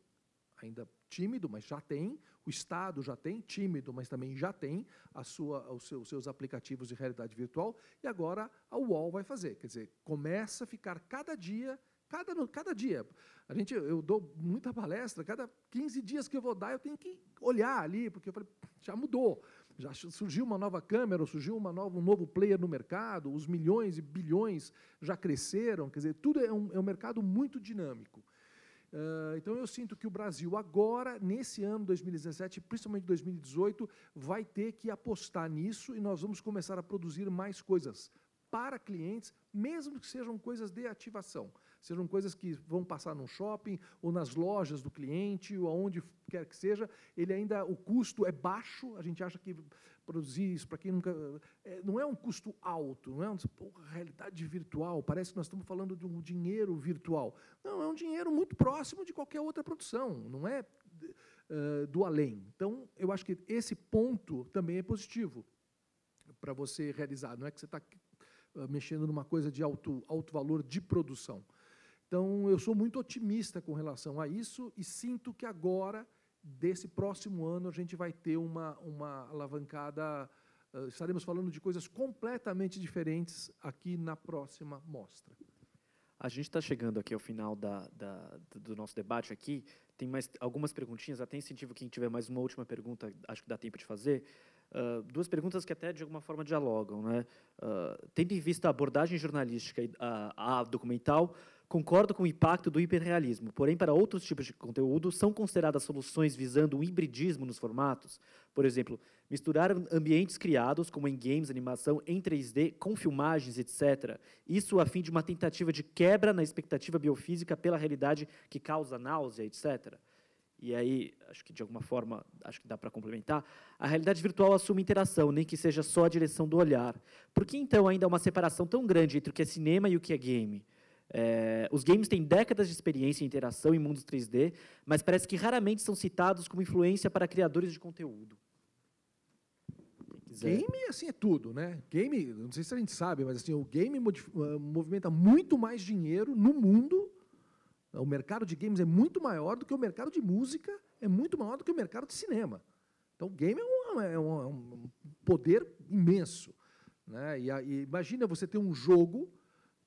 ainda tímido, mas já tem. O Estado já tem, tímido, mas também já tem a sua, os seus, seus aplicativos de realidade virtual. E agora a UOL vai fazer. Quer dizer, começa a ficar cada dia Cada, cada dia. A gente, eu dou muita palestra, cada 15 dias que eu vou dar, eu tenho que olhar ali, porque eu falei, já mudou já surgiu uma nova câmera, surgiu uma nova, um novo player no mercado, os milhões e bilhões já cresceram, quer dizer, tudo é um, é um mercado muito dinâmico. Uh, então, eu sinto que o Brasil, agora, nesse ano 2017, principalmente 2018, vai ter que apostar nisso e nós vamos começar a produzir mais coisas para clientes, mesmo que sejam coisas de ativação sejam coisas que vão passar num shopping ou nas lojas do cliente ou aonde quer que seja, ele ainda o custo é baixo. A gente acha que produzir isso para quem nunca é, não é um custo alto, não é uma realidade virtual. Parece que nós estamos falando de um dinheiro virtual. Não, é um dinheiro muito próximo de qualquer outra produção. Não é uh, do além. Então, eu acho que esse ponto também é positivo para você realizar. Não é que você está eh, mexendo numa coisa de alto, alto valor de produção. Então, eu sou muito otimista com relação a isso e sinto que agora, desse próximo ano, a gente vai ter uma, uma alavancada. Uh, estaremos falando de coisas completamente diferentes aqui na próxima mostra. A gente está chegando aqui ao final da, da, do nosso debate aqui. Tem mais algumas perguntinhas, até incentivo quem tiver mais uma última pergunta, acho que dá tempo de fazer. Uh, duas perguntas que até de alguma forma dialogam, né? Uh, tendo em vista a abordagem jornalística a, a documental, Concordo com o impacto do hiperrealismo, porém, para outros tipos de conteúdo, são consideradas soluções visando um hibridismo nos formatos. Por exemplo, misturar ambientes criados, como em games, animação, em 3D, com filmagens, etc. Isso a fim de uma tentativa de quebra na expectativa biofísica pela realidade que causa náusea, etc. E aí, acho que de alguma forma, acho que dá para complementar, a realidade virtual assume interação, nem que seja só a direção do olhar. Por que então ainda há uma separação tão grande entre o que é cinema e o que é game? É, os games têm décadas de experiência em interação em mundos 3D, mas parece que raramente são citados como influência para criadores de conteúdo. Game, assim, é tudo, né? Game, não sei se a gente sabe, mas assim, o game ah, movimenta muito mais dinheiro no mundo. O mercado de games é muito maior do que o mercado de música, é muito maior do que o mercado de cinema. Então, o game é um, é um, é um é poder imenso. Né? E, e imagina você ter um jogo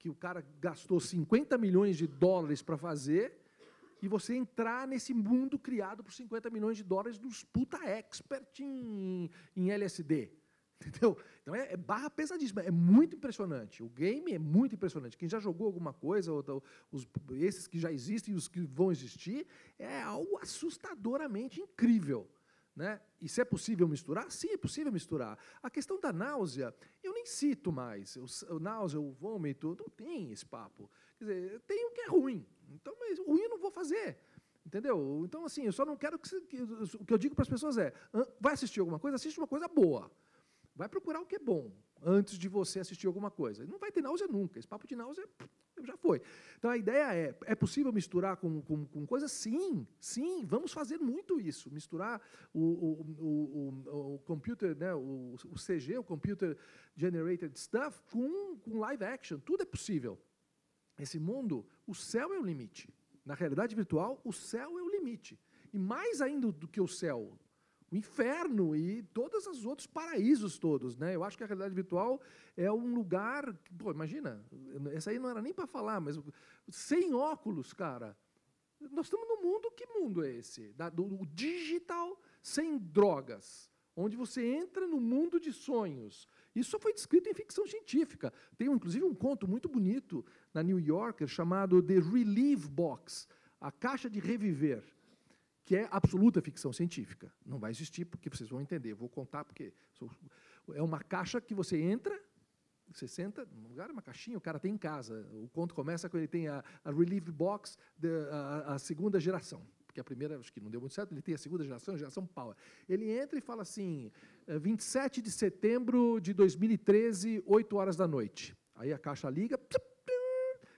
que o cara gastou 50 milhões de dólares para fazer, e você entrar nesse mundo criado por 50 milhões de dólares dos puta expert em, em LSD. <laughs> Entendeu? Então é, é, barra pesadíssima, é muito impressionante. O game é muito impressionante. Quem já jogou alguma coisa, ou, ou, os, esses que já existem e os que vão existir, é algo assustadoramente incrível. Né? E se é possível misturar? Sim, é possível misturar. A questão da náusea, eu nem cito mais. O, náusea, o vômito, não tem esse papo. Quer dizer, tem o que é ruim. Então, mas ruim eu não vou fazer. Entendeu? Então, assim, eu só não quero que. Você, que o que eu digo para as pessoas é: vai assistir alguma coisa, assiste uma coisa boa. Vai procurar o que é bom antes de você assistir alguma coisa. Não vai ter náusea nunca. Esse papo de náusea é já foi. Então a ideia é: é possível misturar com, com, com coisas? Sim, sim, vamos fazer muito isso. Misturar o, o, o, o computer, né, o, o CG, o Computer Generated Stuff, com, com live action. Tudo é possível. Esse mundo, o céu é o limite. Na realidade virtual, o céu é o limite. E mais ainda do que o céu, o inferno e todos os outros paraísos todos, né? Eu acho que a realidade virtual é um lugar, que, pô, imagina, essa aí não era nem para falar, mas sem óculos, cara. Nós estamos num mundo, que mundo é esse? Da, do, do digital sem drogas, onde você entra no mundo de sonhos. Isso só foi descrito em ficção científica. Tem inclusive um conto muito bonito na New Yorker chamado The Relief Box, a caixa de reviver que é absoluta ficção científica. Não vai existir, porque vocês vão entender. vou contar, porque é uma caixa que você entra, você senta num lugar, uma caixinha, o cara tem em casa. O conto começa com ele tem a, a Relief Box, de, a, a, segunda geração. Porque a primeira, acho que não deu muito certo, ele tem a segunda geração, a geração Power. Ele entra e fala assim, 27 é, de setembro de 2013, 8 horas da noite. Aí a caixa liga,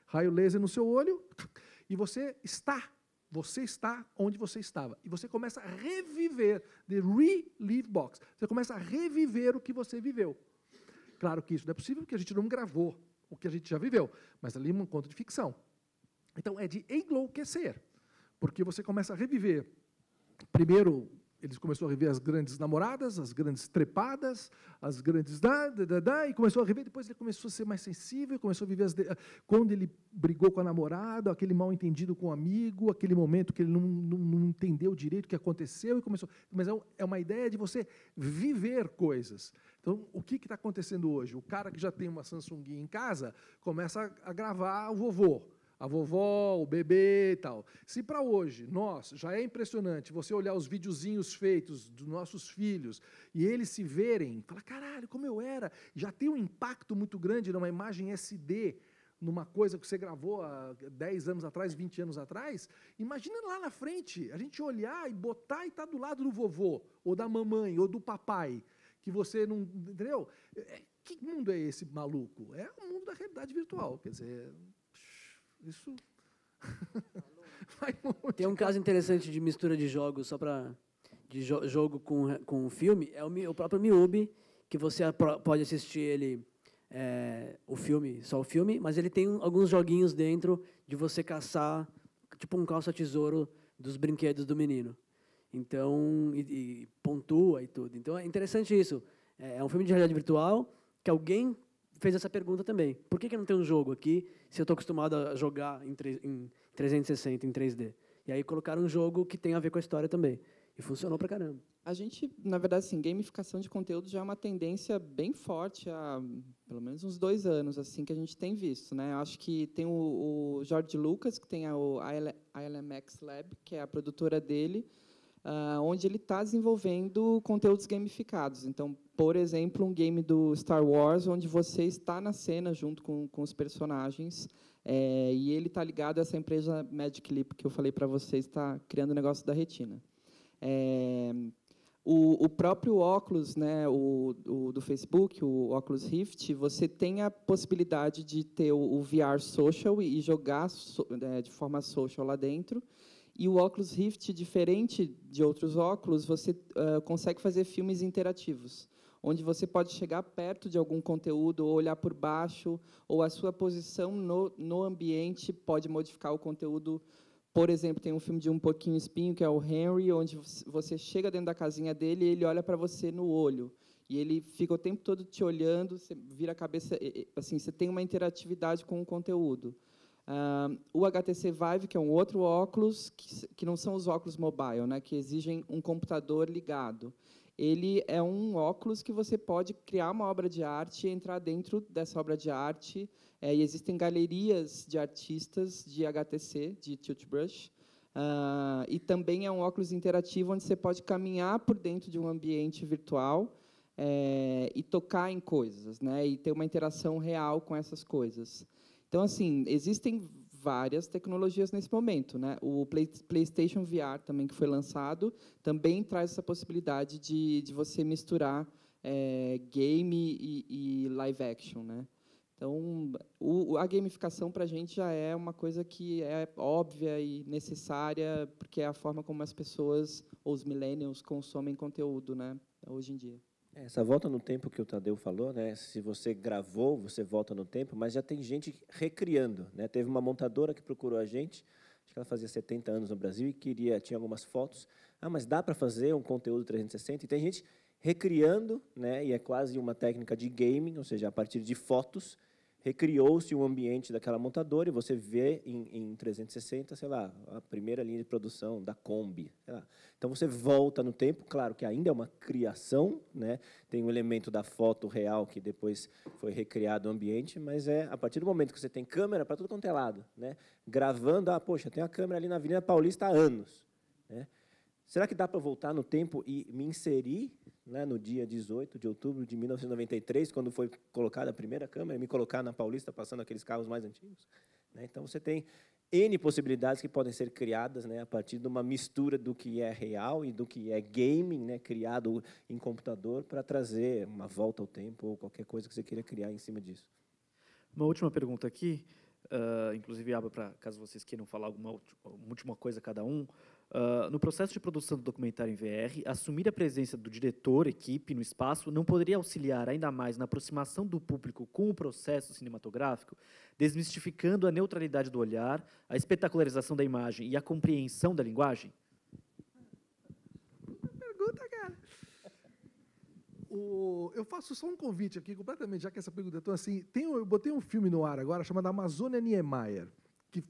raio laser no seu olho, e você está você está onde você estava. E você começa a reviver, the relive box. Você começa a reviver o que você viveu. Claro que isso não é possível porque a gente não gravou o que a gente já viveu, mas ali é um conto de ficção. Então é de enlouquecer, porque você começa a reviver primeiro eles começaram a rever as grandes namoradas, as grandes trepadas, as grandes da, da, da, da, e começou a rever. Depois ele começou a ser mais sensível, começou a viver as de... quando ele brigou com a namorada, aquele mal entendido com o amigo, aquele momento que ele não, não, não entendeu direito o que aconteceu e começou. Mas é, é uma ideia de você viver coisas. Então, o que está acontecendo hoje? O cara que já tem uma Samsung em casa começa a gravar o vovô a vovó, o bebê e tal. Se para hoje, nós, já é impressionante você olhar os videozinhos feitos dos nossos filhos e eles se verem, falar, caralho, como eu era, já tem um impacto muito grande numa imagem SD, numa coisa que você gravou há 10 anos atrás, 20 anos atrás, imagina lá na frente, a gente olhar e botar e estar tá do lado do vovô, ou da mamãe, ou do papai, que você não. Entendeu? É, que mundo é esse maluco? É o mundo da realidade virtual. Quer dizer, isso. <laughs> Tem um caso interessante de mistura de jogos, só para. de jo jogo com, com filme, é o, o próprio Miubi, que você pode assistir ele. É, o filme, só o filme, mas ele tem alguns joguinhos dentro de você caçar, tipo um calça-tesouro dos brinquedos do menino. Então, e, e, pontua e tudo. Então é interessante isso. É, é um filme de realidade virtual que alguém fez essa pergunta também. Por que, que não tem um jogo aqui se eu estou acostumado a jogar em, em 360, em 3D. E aí colocaram um jogo que tem a ver com a história também. E funcionou pra caramba. A gente, na verdade, assim, gamificação de conteúdo já é uma tendência bem forte há pelo menos uns dois anos, assim, que a gente tem visto. Né? Eu acho que tem o, o Jorge Lucas, que tem a, a ILMX Lab, que é a produtora dele, uh, onde ele está desenvolvendo conteúdos gamificados. Então, por exemplo, um game do Star Wars, onde você está na cena junto com, com os personagens, é, e ele está ligado a essa empresa Magic Leap, que eu falei para vocês, está criando o negócio da retina. É, o, o, próprio óculos né, o, o, do Facebook, o óculos Rift, você tem a possibilidade de ter o, o VR social e, e jogar so, né, de forma social lá dentro. E o Oculus Rift, diferente de outros óculos, você uh, consegue fazer filmes interativos, onde você pode chegar perto de algum conteúdo, ou olhar por baixo, ou a sua posição no, no ambiente pode modificar o conteúdo. Por exemplo, tem um filme de um pouquinho espinho, que é o Henry, onde você chega dentro da casinha dele e ele olha para você no olho. E ele fica o tempo todo te olhando, você vira a cabeça, assim, você tem uma interatividade com o conteúdo. Uh, o HTC Vive, que é um outro óculos, que, que não são os óculos mobile, né, que exigem um computador ligado. Ele é um óculos que você pode criar uma obra de arte, e entrar dentro dessa obra de arte, é, e existem galerias de artistas de HTC, de Tilt Brush, uh, e também é um óculos interativo onde você pode caminhar por dentro de um ambiente virtual é, e tocar em coisas, né, e ter uma interação real com essas coisas. Então, assim, existem várias tecnologias nesse momento. Né? O Play, PlayStation VR também que foi lançado também traz essa possibilidade de, de você misturar é, game e, e, live action. Né? Então, o, a gamificação para a gente já é uma coisa que é óbvia e necessária, porque é a forma como as pessoas, ou os millennials, consomem conteúdo né, hoje em dia. É, essa volta no tempo que o Tadeu falou, né? Se você gravou, você volta no tempo, mas já tem gente recriando, né? Teve uma montadora que procurou a gente, acho que ela fazia 70 anos no Brasil e queria, tinha algumas fotos. Ah, mas dá para fazer um conteúdo 360? E tem gente recriando, né? E é quase uma técnica de gaming, ou seja, a partir de fotos recriou-se o um ambiente daquela montadora e você vê em, em, 360, sei lá, a primeira linha de produção da Kombi. Então você volta no tempo, claro que ainda é uma criação, né? tem um elemento da foto real que depois foi recriado o ambiente, mas é a partir do momento que você tem câmera para tudo quanto é lado, né? gravando, ah, poxa, tem a câmera ali na Avenida Paulista há anos. Né? Será que dá para voltar no tempo e me inserir né, no dia 18 de outubro de 1993, quando foi colocada a primeira câmera, me colocar na Paulista passando aqueles carros mais antigos. Né? Então, você tem N possibilidades que podem ser criadas né, a partir de uma mistura do que é real e do que é gaming, né, criado em computador, para trazer uma volta ao tempo ou qualquer coisa que você queira criar em cima disso. Uma última pergunta aqui, uh, inclusive abro para caso vocês queiram falar alguma última coisa cada um. Ah, no processo de produção do documentário em VR, assumir a presença do diretor, equipe no espaço não poderia auxiliar ainda mais na aproximação do público com o processo cinematográfico, desmistificando a neutralidade do olhar, a espetacularização da imagem e a compreensão da linguagem? Pergunta, cara. O, eu faço só um convite aqui, completamente, já que essa pergunta é tão assim. Tem, eu botei um filme no ar agora chamado Amazônia Niemeyer, que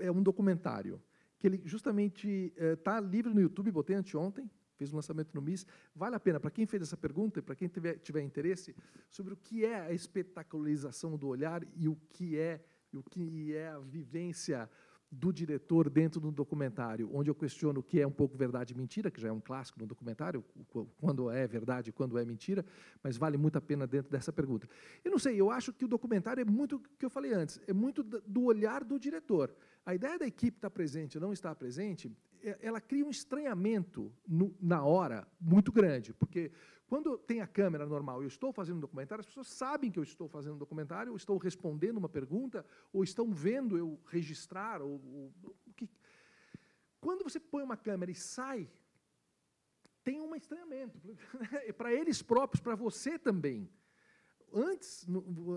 é um documentário que ele justamente está eh, é, livre no YouTube, botei anteontem, fez um lançamento no MIS. Vale a pena, para quem fez essa pergunta e para quem tiver, tiver, interesse, sobre o que é a espetacularização do olhar e o que é, o que é a vivência do diretor dentro do documentário, onde eu questiono o que é um pouco verdade e mentira, que já é um clássico no documentário, quando é verdade e quando é mentira, mas vale muito a pena dentro dessa pergunta. Eu não sei, eu acho que o documentário é muito o que eu falei antes, é muito do olhar do diretor. A ideia da equipe estar tá presente ou não estar presente, ela cria um estranhamento no, na hora muito grande, porque quando tem a câmera normal e eu estou fazendo um documentário, as pessoas sabem que eu estou fazendo um documentário, ou estou respondendo uma pergunta, ou estão vendo eu registrar, ou, ou o que. Quando você põe uma câmera e sai, tem um estranhamento. <laughs> Para eles próprios, para você também antes,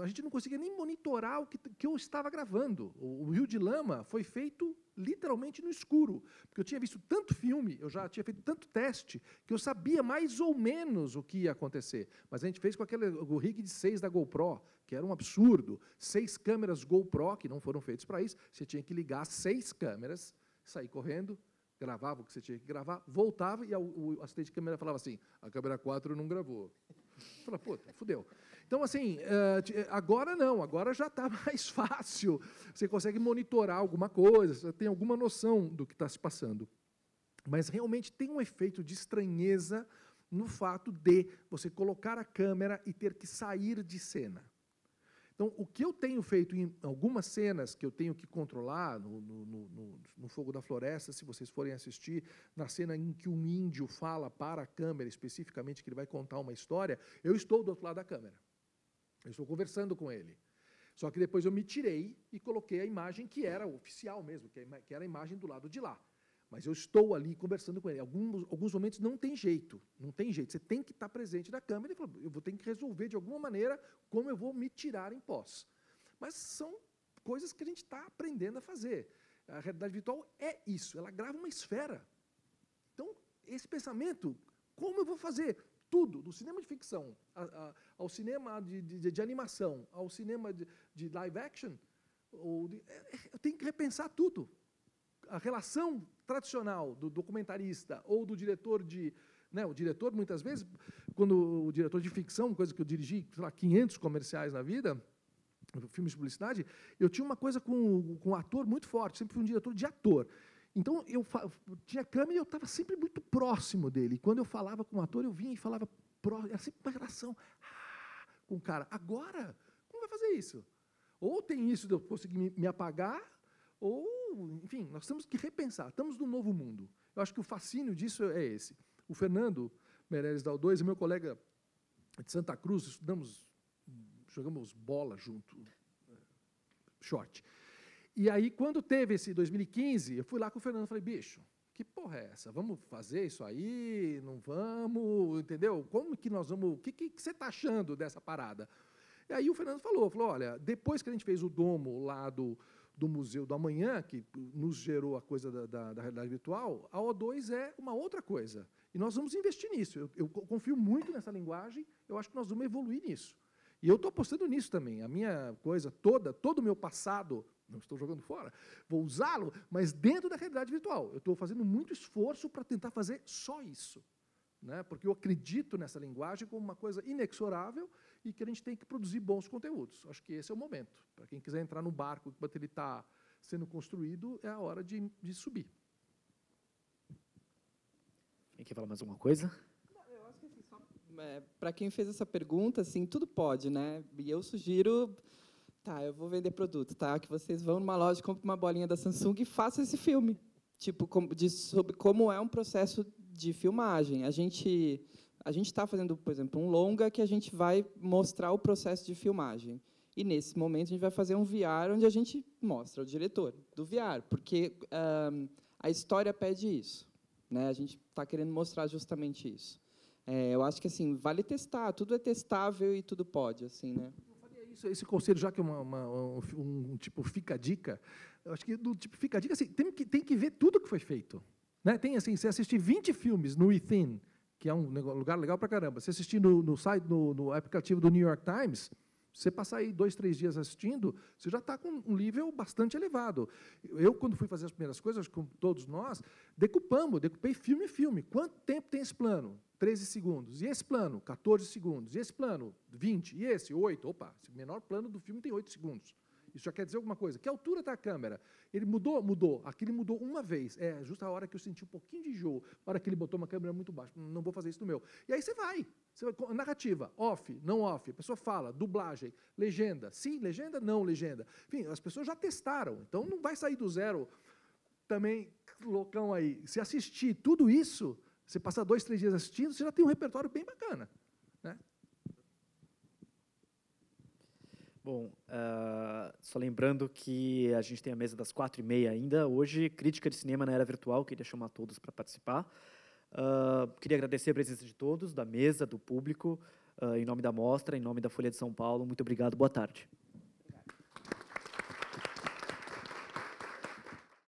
a gente não conseguia nem monitorar o que, que eu estava gravando. O, o Rio de Lama foi feito literalmente no escuro, porque eu tinha visto tanto filme, eu já tinha feito tanto teste, que eu sabia mais ou menos o que ia acontecer. Mas a gente fez com aquele o rig de seis da GoPro, que era um absurdo. Seis câmeras GoPro, que não foram feitas para isso, você tinha que ligar seis câmeras, sair correndo, gravava o que você tinha que gravar, voltava e o, o assistente de câmera falava assim, a câmera 4 não gravou. Fala, puta, fudeu. Então, assim, eh, eh, agora não, agora já está <laughs> mais fácil. Você consegue monitorar alguma coisa, você tem alguma noção do que está se passando. Mas realmente tem um efeito de estranheza no fato de você colocar a câmera e ter que sair de cena. Então, o que eu tenho feito em algumas cenas que eu tenho que controlar no, no, no, no, Fogo da Floresta, se vocês forem assistir, na cena em que um índio fala para a câmera, especificamente que ele vai contar uma história, eu estou do outro lado da câmera. Eu estou conversando com ele. Só que depois eu me tirei e coloquei a imagem que era oficial mesmo, é que era a imagem do lado de lá. Mas eu estou ali conversando com ele. Alguns, alguns momentos não tem jeito, não tem jeito. Você tem que estar presente na câmera e falar, eu vou ter que resolver de alguma maneira como eu vou me tirar em pós. Mas são coisas que a gente está aprendendo a fazer. A realidade virtual é isso, ela grava uma esfera. Então, esse pensamento, como eu vou fazer? tudo, do cinema de ficção a, a, ao cinema de, de, de, animação, ao cinema de, de live action, ou é, é que repensar tudo. A relação tradicional do documentarista ou do diretor de, né, o diretor, muitas vezes, quando o diretor de ficção, coisa que eu dirigi, sei lá, 500 comerciais na vida, filmes de publicidade, eu tinha uma coisa com, com um ator muito forte, sempre fui um diretor de ator. Então, eu, eu tinha câmera e eu estava sempre muito próximo dele. E quando eu falava com o ator, eu vinha e falava próximo. Era sempre uma relação ah, com o cara. Agora, como vai fazer isso? Ou tem isso de eu conseguir me, me apagar, ou, enfim, nós temos que repensar. Estamos num novo mundo. Eu acho que o fascínio disso é esse. O Fernando Meirelles e meu colega de Santa Cruz, estudamos, jogamos bola junto, short. E aí, quando teve esse 2015, eu fui lá com o Fernando e falei, bicho, que porra é essa? Vamos fazer isso aí? Não vamos? Entendeu? Como que nós vamos. O que, que, que você está achando dessa parada? E aí o Fernando falou, falou, olha, depois que a gente fez o domo lá do, do Museu do Amanhã, que nos gerou a coisa da, da, da realidade virtual, a O2 é uma outra coisa. E nós vamos investir nisso. Eu, eu confio muito nessa linguagem, eu acho que nós vamos evoluir nisso. E eu estou apostando nisso também. A minha coisa toda, todo o meu passado não estou jogando fora, vou usá-lo, mas dentro da realidade virtual. Eu estou fazendo muito esforço para tentar fazer só isso. Né? Porque eu acredito nessa linguagem como uma coisa inexorável e que a gente tem que produzir bons conteúdos. Acho que esse é o momento. Para quem quiser entrar no barco enquanto ele está sendo construído, é a hora de, de subir. Quem quer falar mais alguma coisa? Eu acho que assim, só é, para quem fez essa pergunta, assim, tudo pode, né? E eu sugiro tá, eu vou vender produto, tá? Que vocês vão numa loja, comprem uma bolinha da Samsung e façam esse filme. Tipo, de, sobre como é um processo de filmagem. A gente a gente está fazendo, por exemplo, um longa que a gente vai mostrar o processo de filmagem. E nesse momento a gente vai fazer um VR onde a gente mostra o diretor do VR, porque a história pede isso, né? A gente está querendo mostrar justamente isso. É, eu acho que assim vale testar, tudo é testável e tudo pode, assim, né? esse conselho, já que é uma, uma, um, um, tipo fica-dica, eu acho que do tipo fica-dica, assim, tem, que, tem que ver tudo que foi feito. Né? Tem assim, você assistir 20 filmes no Within, que é um lugar legal para caramba, você assistir no, no site, no, no aplicativo do New York Times, você passar aí dois, três dias assistindo, você já está com um nível bastante elevado. Eu, quando fui fazer as primeiras coisas, como todos nós, decupamos, decupei filme em filme. Quanto tempo tem esse plano? 13 segundos. E esse plano? 14 segundos. E esse plano? 20. E esse? 8. Opa, esse menor plano do filme tem 8 segundos. Isso já quer dizer alguma coisa. Que altura está a câmera? Ele mudou? Mudou. Aqui ele mudou uma vez. É, justa a hora que eu senti um pouquinho de jogo. A hora que ele botou uma câmera muito baixa. Não vou fazer isso no meu. E aí você vai. Você vai narrativa, off, não off. A pessoa fala, dublagem, legenda. Sim, legenda, não legenda. Enfim, as pessoas já testaram. Então não vai sair do zero também loucão aí. Se assistir tudo isso, você passar dois, três dias assistindo, você já tem um repertório bem bacana. Né? Bom, uh, só lembrando que a gente tem a mesa das quatro e meia ainda. Hoje, crítica de cinema na era virtual. Queria chamar todos para participar. Uh, queria agradecer a presença de todos, da mesa, do público, uh, em nome da mostra, em nome da Folha de São Paulo. Muito obrigado. Boa tarde.